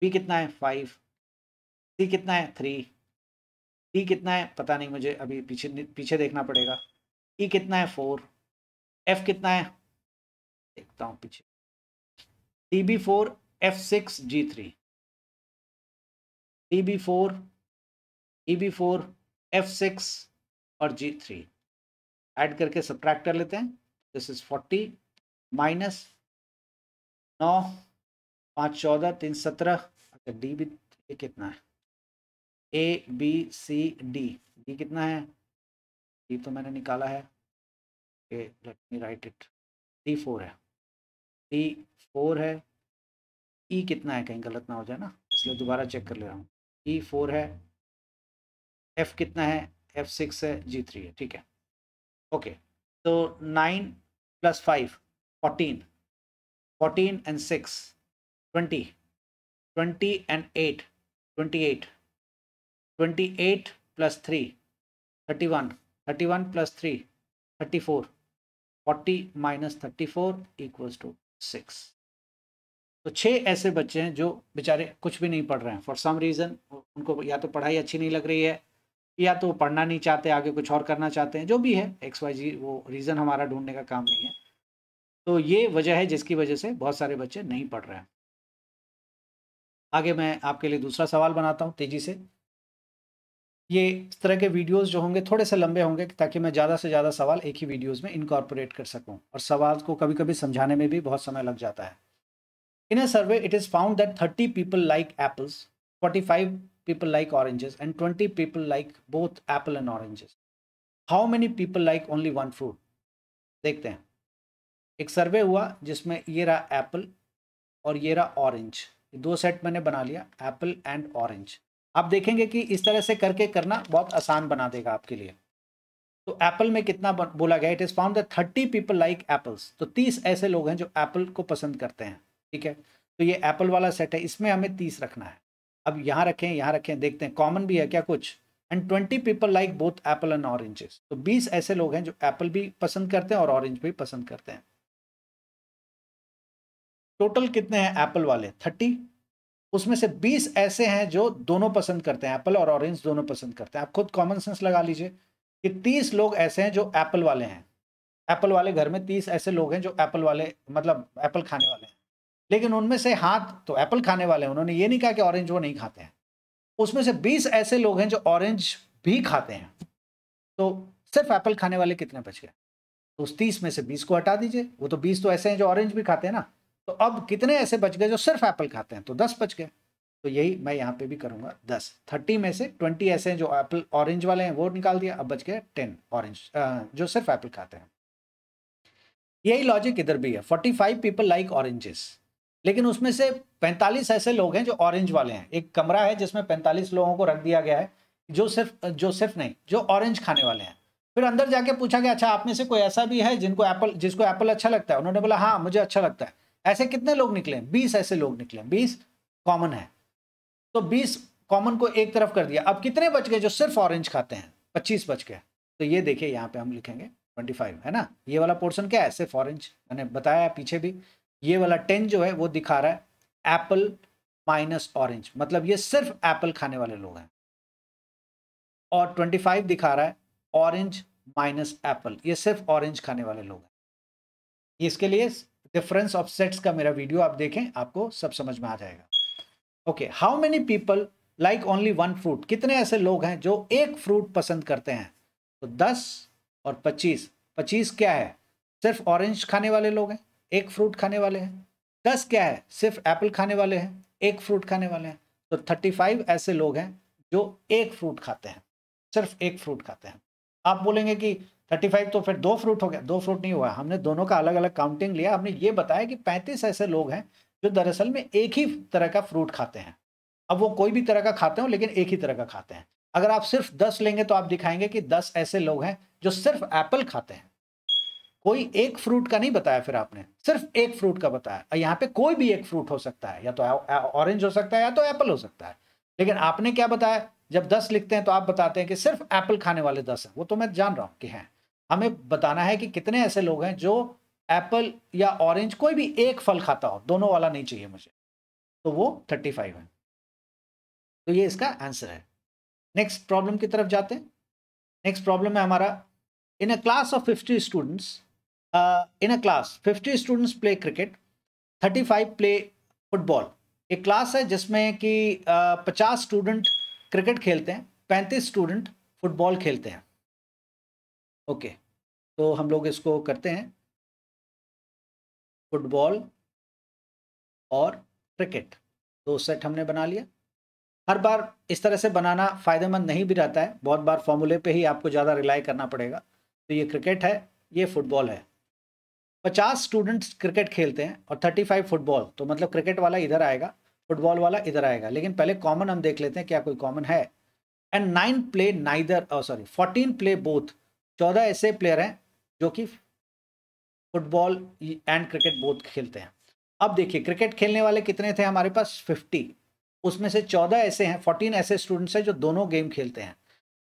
बी कितना है फाइव सी कितना है थ्री डी कितना है पता नहीं मुझे अभी पीछे पीछे देखना पड़ेगा ई e कितना है फोर एफ कितना है देखता हूँ पीछे D B four F six G three D B four E B four F six और जी थ्री ऐड करके सब्ट्रैक्ट कर लेते हैं दिस इज फोर्टी माइनस नौ पाँच चौदह तीन सत्रह अच्छा डी भी ये कितना है A B C D D कितना है डी तो मैंने निकाला है A let me write it D four है डी फोर है ई e कितना है कहीं गलत ना हो जाए ना इसलिए दोबारा चेक कर ले रहा हूँ ई e फोर है एफ कितना है एफ सिक्स है जी थ्री है ठीक है Okay, so 9 plus 5, 14. 14 and 6, 20. 20 and 8, 28. 28 plus 3, 31. 31 plus 3, 34. 40 minus 34 equals to 6. तो छः ऐसे बच्चे हैं जो बेचारे कुछ भी नहीं पढ़ रहे हैं फॉर सम रीज़न उनको या तो पढ़ाई अच्छी नहीं लग रही है या तो पढ़ना नहीं चाहते आगे कुछ और करना चाहते हैं जो भी है एक्स वाई जी वो रीज़न हमारा ढूंढने का काम नहीं है तो ये वजह है जिसकी वजह से बहुत सारे बच्चे नहीं पढ़ रहे हैं आगे मैं आपके लिए दूसरा सवाल बनाता हूँ तेज़ी से ये इस तरह के वीडियोस जो होंगे थोड़े से लंबे होंगे ताकि मैं ज़्यादा से ज़्यादा सवाल एक ही वीडियोस में इनकॉर्पोरेट कर सकूँ और सवाल को कभी कभी समझाने में भी बहुत समय लग जाता है in a survey it is found that thirty people like apples forty five people like oranges and 20 people like both apple and oranges how many people like only one fruit देखते हैं एक सर्वे हुआ जिसमें ये रहा एप्पल और ये रहा ऑरेंज दो सेट मैंने बना लिया एप्पल एंड ऑरेंज आप देखेंगे कि इस तरह से करके करना बहुत आसान बना देगा आपके लिए तो एप्पल में कितना बोला गया it is found that thirty people like apples तो तीस ऐसे लोग हैं जो एप्पल को पसंद करते हैं ठीक है तो ये एप्पल वाला सेट है इसमें हमें तीस रखना है अब यहाँ रखें यहाँ रखें देखते हैं कॉमन भी है क्या कुछ and twenty people like both apple and oranges तो बीस ऐसे लोग हैं जो एप्पल भी पसंद करते हैं और ऑरेंज भी पसंद करते हैं टोटल कितने हैं एप्पल वाले थर्टी उसमें से बीस ऐसे हैं जो दोनों पसंद करते हैं एप्पल और ऑरेंज दोनों पसंद करते हैं आप खुद कॉमन सेंस लगा लीजिए कि तीस लोग ऐसे हैं जो एप्पल वाले हैं एप्पल वाले घर में तीस ऐसे लोग हैं जो एप्पल वाले मतलब एप्पल खाने वाले हैं लेकिन उनमें से हाथ तो एप्पल खाने वाले हैं उन्होंने ये नहीं कहा कि ऑरेंज वो नहीं खाते हैं उसमें से 20 ऐसे लोग हैं जो ऑरेंज भी खाते हैं तो सिर्फ एप्पल खाने वाले कितने बच गए तो उस तीस में से बीस को हटा दीजिए वो तो बीस तो ऐसे हैं जो ऑरेंज भी खाते हैं ना तो अब कितने ऐसे बच गए जो सिर्फ एप्पल खाते हैं तो दस बच गए तो यही मैं यहाँ पे भी करूँगा दस थर्टी में से ट्वेंटी ऐसे हैं जो एप्पल ऑरेंज वाले हैं वो निकाल दिया अब बच गए टेन ऑरेंज जो सिर्फ एप्पल खाते हैं यही लॉजिक इधर भी है forty five people like oranges लेकिन उसमें से 45 ऐसे लोग हैं जो ऑरेंज वाले हैं एक कमरा है जिसमें 45 लोगों को रख दिया गया है जो सिर्फ जो सिर्फ नहीं जो ऑरेंज खाने वाले हैं फिर अंदर जाके पूछा गया अच्छा आप में से कोई ऐसा भी है जिनको एप्पल जिसको एप्पल अच्छा लगता है उन्होंने बोला हाँ मुझे अच्छा लगता है ऐसे कितने लोग निकले बीस ऐसे लोग निकले बीस कॉमन है तो बीस कॉमन को एक तरफ कर दिया अब कितने बच गए जो सिर्फ ऑरेंज खाते हैं पच्चीस बच गए तो ये देखिए यहाँ पे हम लिखेंगे ट्वेंटी फाइव है ना ये वाला पोर्शन क्या है सिर्फ ऑरेंज मैंने बताया पीछे भी ये वाला टेन जो है वो दिखा रहा है एप्पल माइनस ऑरेंज मतलब ये सिर्फ एप्पल खाने वाले लोग हैं और ट्वेंटी फाइव दिखा रहा है ऑरेंज माइनस एप्पल ये सिर्फ ऑरेंज खाने वाले लोग हैं इसके लिए डिफरेंस ऑफ सेट्स का मेरा वीडियो आप देखें आपको सब समझ में आ जाएगा okay how many people like only one fruit कितने ऐसे लोग हैं जो एक फ्रूट पसंद करते हैं तो दस और पच्चीस पच्चीस क्या है सिर्फ ऑरेंज खाने वाले लोग हैं एक फ्रूट खाने वाले हैं दस क्या है सिर्फ एप्पल खाने वाले हैं एक फ्रूट खाने वाले हैं तो थर्टी फाइव ऐसे लोग हैं जो एक फ्रूट खाते हैं सिर्फ एक फ्रूट खाते हैं आप बोलेंगे कि थर्टी फाइव तो फिर दो फ्रूट हो गया दो फ्रूट नहीं हुआ हमने दोनों का अलग अलग काउंटिंग लिया हमने ये बताया कि पैंतीस ऐसे लोग हैं जो दरअसल में एक ही तरह का फ्रूट खाते हैं अब वो कोई भी तरह का खाते हो लेकिन एक ही तरह का खाते हैं अगर आप सिर्फ दस लेंगे तो आप दिखाएंगे कि दस ऐसे लोग हैं जो सिर्फ एप्पल खाते हैं कोई एक फ्रूट का नहीं बताया फिर आपने सिर्फ एक फ्रूट का बताया यहाँ पे कोई भी एक फ्रूट हो सकता है या तो ऑरेंज हो सकता है या तो एप्पल हो सकता है लेकिन आपने क्या बताया जब दस लिखते हैं तो आप बताते हैं कि सिर्फ एप्पल खाने वाले दस हैं वो तो मैं जान रहा हूँ कि हैं हमें बताना है कि कितने ऐसे लोग हैं जो एप्पल या ऑरेंज कोई भी एक फल खाता हो दोनों वाला नहीं चाहिए मुझे तो वो थर्टी फाइव है तो ये इसका आंसर है नेक्स्ट प्रॉब्लम की तरफ जाते हैं नेक्स्ट प्रॉब्लम है हमारा in a class of fifty students uh, in a class 50 students play cricket 35 play football एक क्लास है जिसमें कि uh, पचास स्टूडेंट क्रिकेट खेलते हैं पैंतीस स्टूडेंट फुटबॉल खेलते हैं ओके okay, तो हम लोग इसको करते हैं फुटबॉल और क्रिकेट दो सेट हमने बना लिया हर बार इस तरह से बनाना फ़ायदेमंद नहीं भी रहता है बहुत बार फॉर्मूले पे ही आपको ज़्यादा रिलाई करना पड़ेगा तो ये क्रिकेट है ये फुटबॉल है पचास स्टूडेंट्स क्रिकेट खेलते हैं और थर्टी फाइव फुटबॉल तो मतलब क्रिकेट वाला इधर आएगा फुटबॉल वाला इधर आएगा लेकिन पहले कॉमन हम देख लेते हैं क्या कोई कॉमन है and nine play neither sorry fourteen play both चौदह ऐसे प्लेयर हैं जो कि फुटबॉल एंड क्रिकेट बोथ खेलते हैं अब देखिए क्रिकेट खेलने वाले कितने थे हमारे पास फिफ्टी उसमें से चौदह ऐसे हैं फोर्टीन ऐसे स्टूडेंट्स हैं जो दोनों गेम खेलते हैं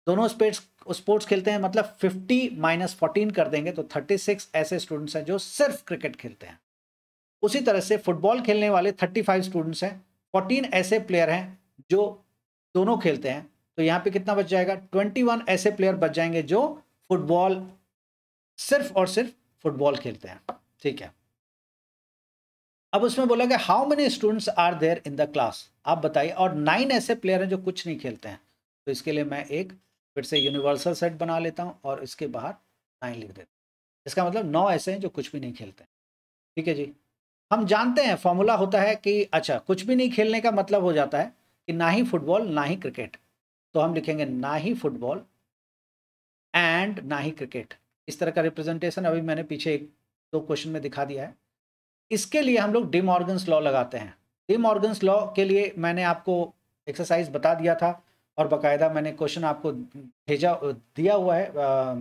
दोनों स्पेट्स स्पोर्ट्स खेलते हैं मतलब 50 माइनस फोर्टीन कर देंगे तो 36 ऐसे स्टूडेंट्स हैं जो सिर्फ क्रिकेट खेलते हैं उसी तरह से फुटबॉल खेलने वाले 35 स्टूडेंट्स हैं 14 ऐसे प्लेयर हैं जो दोनों खेलते हैं तो यहाँ पे कितना बच जाएगा 21 ऐसे प्लेयर बच जाएंगे जो फुटबॉल सिर्फ और सिर्फ फुटबॉल खेलते हैं ठीक है अब उसमें बोला गया how many students are there in the class आप बताइए और नाइन ऐसे प्लेयर हैं जो कुछ नहीं खेलते हैं तो इसके लिए मैं एक फिर से यूनिवर्सल सेट बना लेता हूँ और इसके बाहर नाइन लिख देता हूँ इसका मतलब नौ ऐसे हैं जो कुछ भी नहीं खेलते हैं ठीक है जी हम जानते हैं फॉर्मूला होता है कि अच्छा कुछ भी नहीं खेलने का मतलब हो जाता है कि ना ही फुटबॉल ना ही क्रिकेट तो हम लिखेंगे ना ही फुटबॉल एंड ना ही क्रिकेट इस तरह का रिप्रेजेंटेशन अभी मैंने पीछे एक दो क्वेश्चन में दिखा दिया है इसके लिए हम लोग डिमॉर्गन्स लॉ लगाते हैं डिमॉर्गन्स लॉ के लिए मैंने आपको एक्सरसाइज बता दिया था और बकायदा मैंने क्वेश्चन आपको भेजा दिया हुआ है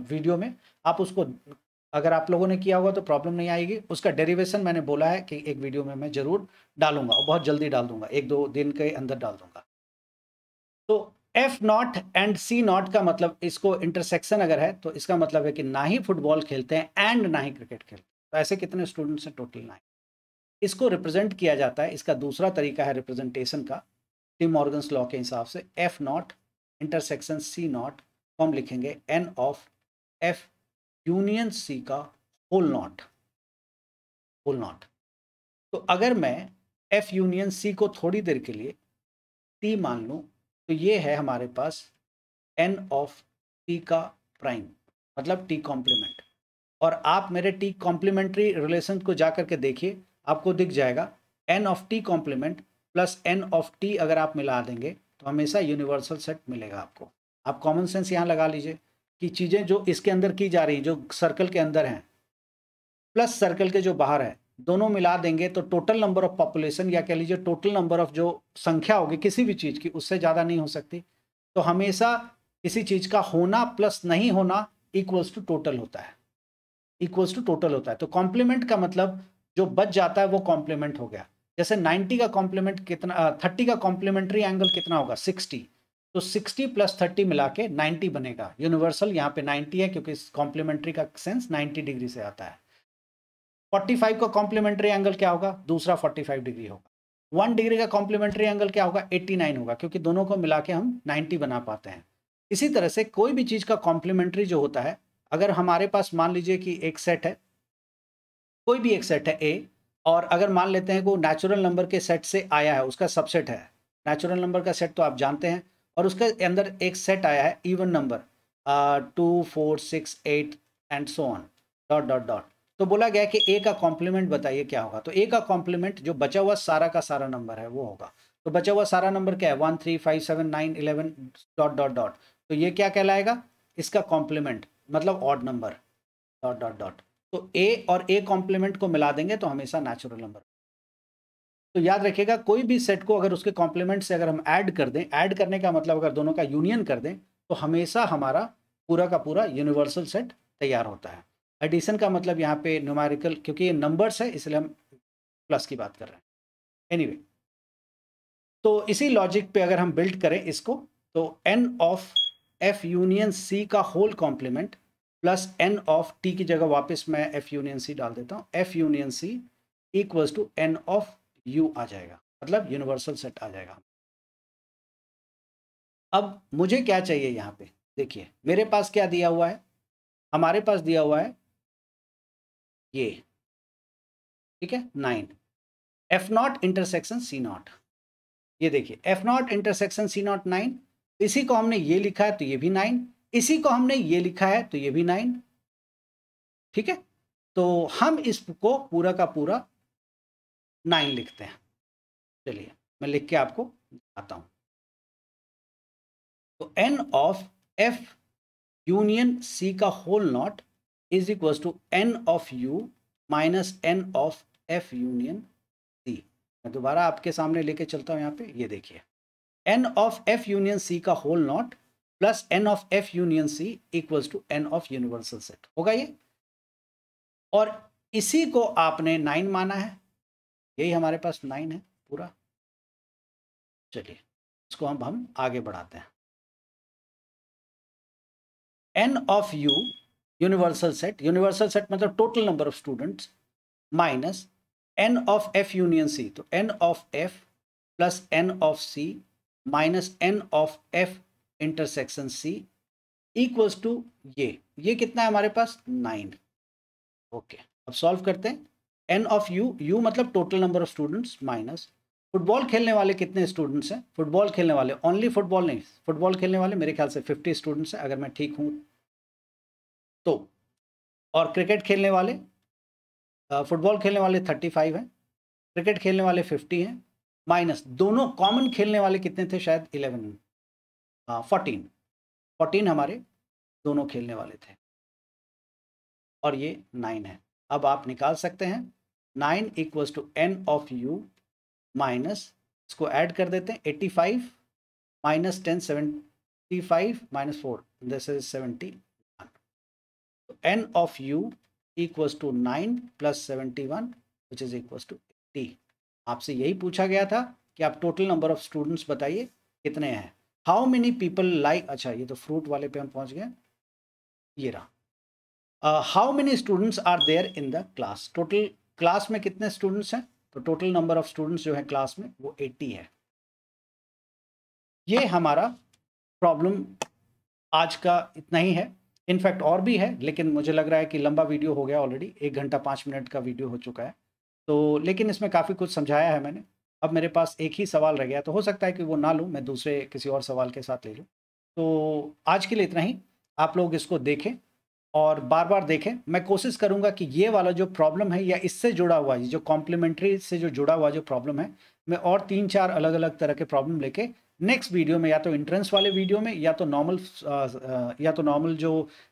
वीडियो में आप उसको अगर आप लोगों ने किया होगा तो प्रॉब्लम नहीं आएगी उसका डेरिवेशन मैंने बोला है कि एक वीडियो में मैं ज़रूर डालूंगा और बहुत जल्दी डाल दूंगा एक दो दिन के अंदर डाल दूंगा तो F not and C not का मतलब इसको इंटरसेक्शन अगर है तो इसका मतलब है कि ना ही फुटबॉल खेलते हैं एंड ना ही क्रिकेट खेलते हैं तो ऐसे कितने स्टूडेंट्स हैं टोटल ना इसको रिप्रेजेंट किया जाता है इसका दूसरा तरीका है रिप्रेजेंटेशन का टिम ऑर्गन्स लॉ के हिसाब से F not intersection C not हम लिखेंगे N of F union C का होल नॉट होल नॉट तो अगर मैं एफ यूनियन सी को थोड़ी देर के लिए टी मान लूँ तो ये है हमारे पास एन ऑफ टी का प्राइम मतलब टी कॉम्प्लीमेंट और आप मेरे टी कॉम्प्लीमेंट्री रिलेशन को जा करके देखिए आपको दिख जाएगा N of T complement plus N of T अगर आप मिला देंगे तो हमेशा यूनिवर्सल सेट मिलेगा आपको आप कॉमन सेंस यहाँ लगा लीजिए कि चीज़ें जो इसके अंदर की जा रही हैं जो सर्कल के अंदर हैं प्लस सर्कल के जो बाहर है दोनों मिला देंगे तो टोटल नंबर ऑफ पॉपुलेशन या कह लीजिए टोटल नंबर ऑफ जो संख्या होगी किसी भी चीज़ की उससे ज़्यादा नहीं हो सकती तो हमेशा किसी चीज़ का होना प्लस नहीं होना इक्वल्स टू टोटल होता है इक्वल्स टू टोटल होता है तो कॉम्प्लीमेंट का मतलब जो बच जाता है वो कॉम्प्लीमेंट हो गया जैसे 90 का कॉम्प्लीमेंट कितना थर्टी का कॉम्प्लीमेंट्री एंगल कितना होगा 60 तो 60 प्लस 30 मिला के नाइन्टी बनेगा यूनिवर्सल यहाँ पे 90 है क्योंकि कॉम्प्लीमेंट्री का सेंस 90 डिग्री से आता है 45 का कॉम्प्लीमेंट्री एंगल क्या होगा दूसरा 45 डिग्री होगा वन डिग्री का कॉम्प्लीमेंट्री एंगल क्या होगा 89 होगा क्योंकि दोनों को मिला के हम नाइन्टी बना पाते हैं इसी तरह से कोई भी चीज़ का कॉम्प्लीमेंट्री जो होता है अगर हमारे पास मान लीजिए कि एक सेट है कोई भी एक सेट है ए और अगर मान लेते हैं कि वो नेचुरल नंबर के सेट से आया है उसका सबसेट है नेचुरल नंबर का सेट तो आप जानते हैं और उसके अंदर एक सेट आया है even number two four six eight and so on dot dot dot तो बोला गया कि ए का कॉम्प्लीमेंट बताइए क्या होगा तो ए का कॉम्प्लीमेंट जो बचा हुआ सारा का सारा नंबर है वो होगा तो बचा हुआ सारा नंबर क्या है one three five seven nine eleven dot dot dot तो ये क्या कहलाएगा इसका कॉम्प्लीमेंट मतलब odd number dot dot dot तो ए और ए कॉम्प्लीमेंट को मिला देंगे तो हमेशा नेचुरल नंबर तो याद रखिएगा कोई भी सेट को अगर उसके कॉम्प्लीमेंट से अगर हम ऐड कर दें ऐड करने का मतलब अगर दोनों का यूनियन कर दें तो हमेशा हमारा पूरा का पूरा यूनिवर्सल सेट तैयार होता है एडिशन का मतलब यहाँ पे न्यूमेरिकल क्योंकि ये नंबर्स है इसलिए हम प्लस की बात कर रहे हैं एनी anyway, तो इसी लॉजिक पे अगर हम बिल्ड करें इसको तो N of F union C का whole complement plus N of T की जगह वापस मैं एफ यूनियन सी डाल देता हूँ F union C equals to N of U आ जाएगा मतलब यूनिवर्सल सेट आ जाएगा अब मुझे क्या चाहिए यहाँ पे देखिए मेरे पास क्या दिया हुआ है हमारे पास दिया हुआ है ये ठीक है nine F not intersection C not ये देखिए F not intersection C not nine इसी को हमने ये लिखा है तो ये भी नाइन इसी को हमने ये लिखा है तो ये भी नाइन ठीक है तो हम इसको पूरा का पूरा नाइन लिखते हैं चलिए मैं लिख के आपको आता हूं तो N of F union C का whole not is equal to N of U minus N of F union C मैं दोबारा आपके सामने लेके चलता हूं यहां पे ये देखिए N of F union C का whole not plus N of F union C equals to N of universal set होगा ये और इसी को आपने नाइन माना है यही हमारे पास नाइन है पूरा चलिए इसको हम हम आगे बढ़ाते हैं N of U universal set universal set मतलब total number of students minus N of F union C तो N of F plus N of C minus N of F intersection C equals to ये ये कितना है हमारे पास nine okay okay. अब solve करते हैं एन ऑफ यू यू मतलब total number of students minus football खेलने वाले कितने स्टूडेंट्स हैं फुटबॉल खेलने वाले ओनली फुटबॉल नहीं फुटबॉल खेलने वाले मेरे ख्याल से फिफ्टी स्टूडेंट्स हैं अगर मैं ठीक हूँ तो और क्रिकेट खेलने वाले फुटबॉल खेलने वाले थर्टी फाइव हैं क्रिकेट खेलने वाले फिफ्टी हैं माइनस दोनों कॉमन खेलने वाले कितने थे शायद इलेवन फोर्टीन हाँ, फोर्टीन हमारे दोनों खेलने वाले थे और ये नाइन है अब आप निकाल सकते हैं nine equals to N of U minus इसको ऐड कर देते हैं eighty five minus ten seventy five minus four this is seventy one N of U equals to nine plus seventy one which is equals to eighty आपसे यही पूछा गया था कि आप टोटल नंबर ऑफ स्टूडेंट्स बताइए कितने हैं हाउ मेनी पीपल लाइक अच्छा ये तो फ्रूट वाले पे हम पहुंच गए ये रहा how many students are there in the class total class में कितने स्टूडेंट्स हैं तो टोटल नंबर ऑफ स्टूडेंट्स जो है क्लास में वो 80 है ये हमारा प्रॉब्लम आज का इतना ही है इनफैक्ट और भी है लेकिन मुझे लग रहा है कि लंबा वीडियो हो गया ऑलरेडी एक घंटा पाँच मिनट का वीडियो हो चुका है तो लेकिन इसमें काफ़ी कुछ समझाया है मैंने अब मेरे पास एक ही सवाल रह गया तो हो सकता है कि वो ना लूँ मैं दूसरे किसी और सवाल के साथ ले लूँ तो आज के लिए इतना ही आप लोग इसको देखें और बार बार देखें मैं कोशिश करूंगा कि ये वाला जो प्रॉब्लम है या इससे जुड़ा हुआ जो कॉम्प्लीमेंट्री से जो जुड़ा हुआ जो प्रॉब्लम है मैं और तीन चार अलग अलग तरह के प्रॉब्लम लेके नेक्स्ट वीडियो में या तो इंट्रेंस वाले वीडियो में या तो नॉर्मल या तो नॉर्मल जो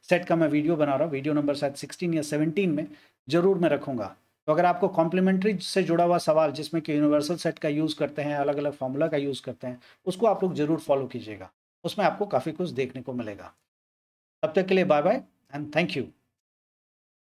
सेट का मैं वीडियो बना रहा हूँ वीडियो नंबर शायद सिक्सटीन या सेवनटीन में ज़रूर मैं रखूँगा तो अगर आपको कॉम्प्लीमेंट्री से जुड़ा हुआ सवाल जिसमें कि यूनिवर्सल सेट का यूज़ करते हैं अलग अलग फार्मूला का यूज़ करते हैं उसको आप लोग ज़रूर फॉलो कीजिएगा उसमें आपको काफ़ी कुछ देखने को मिलेगा तब तक के लिए bye bye and thank you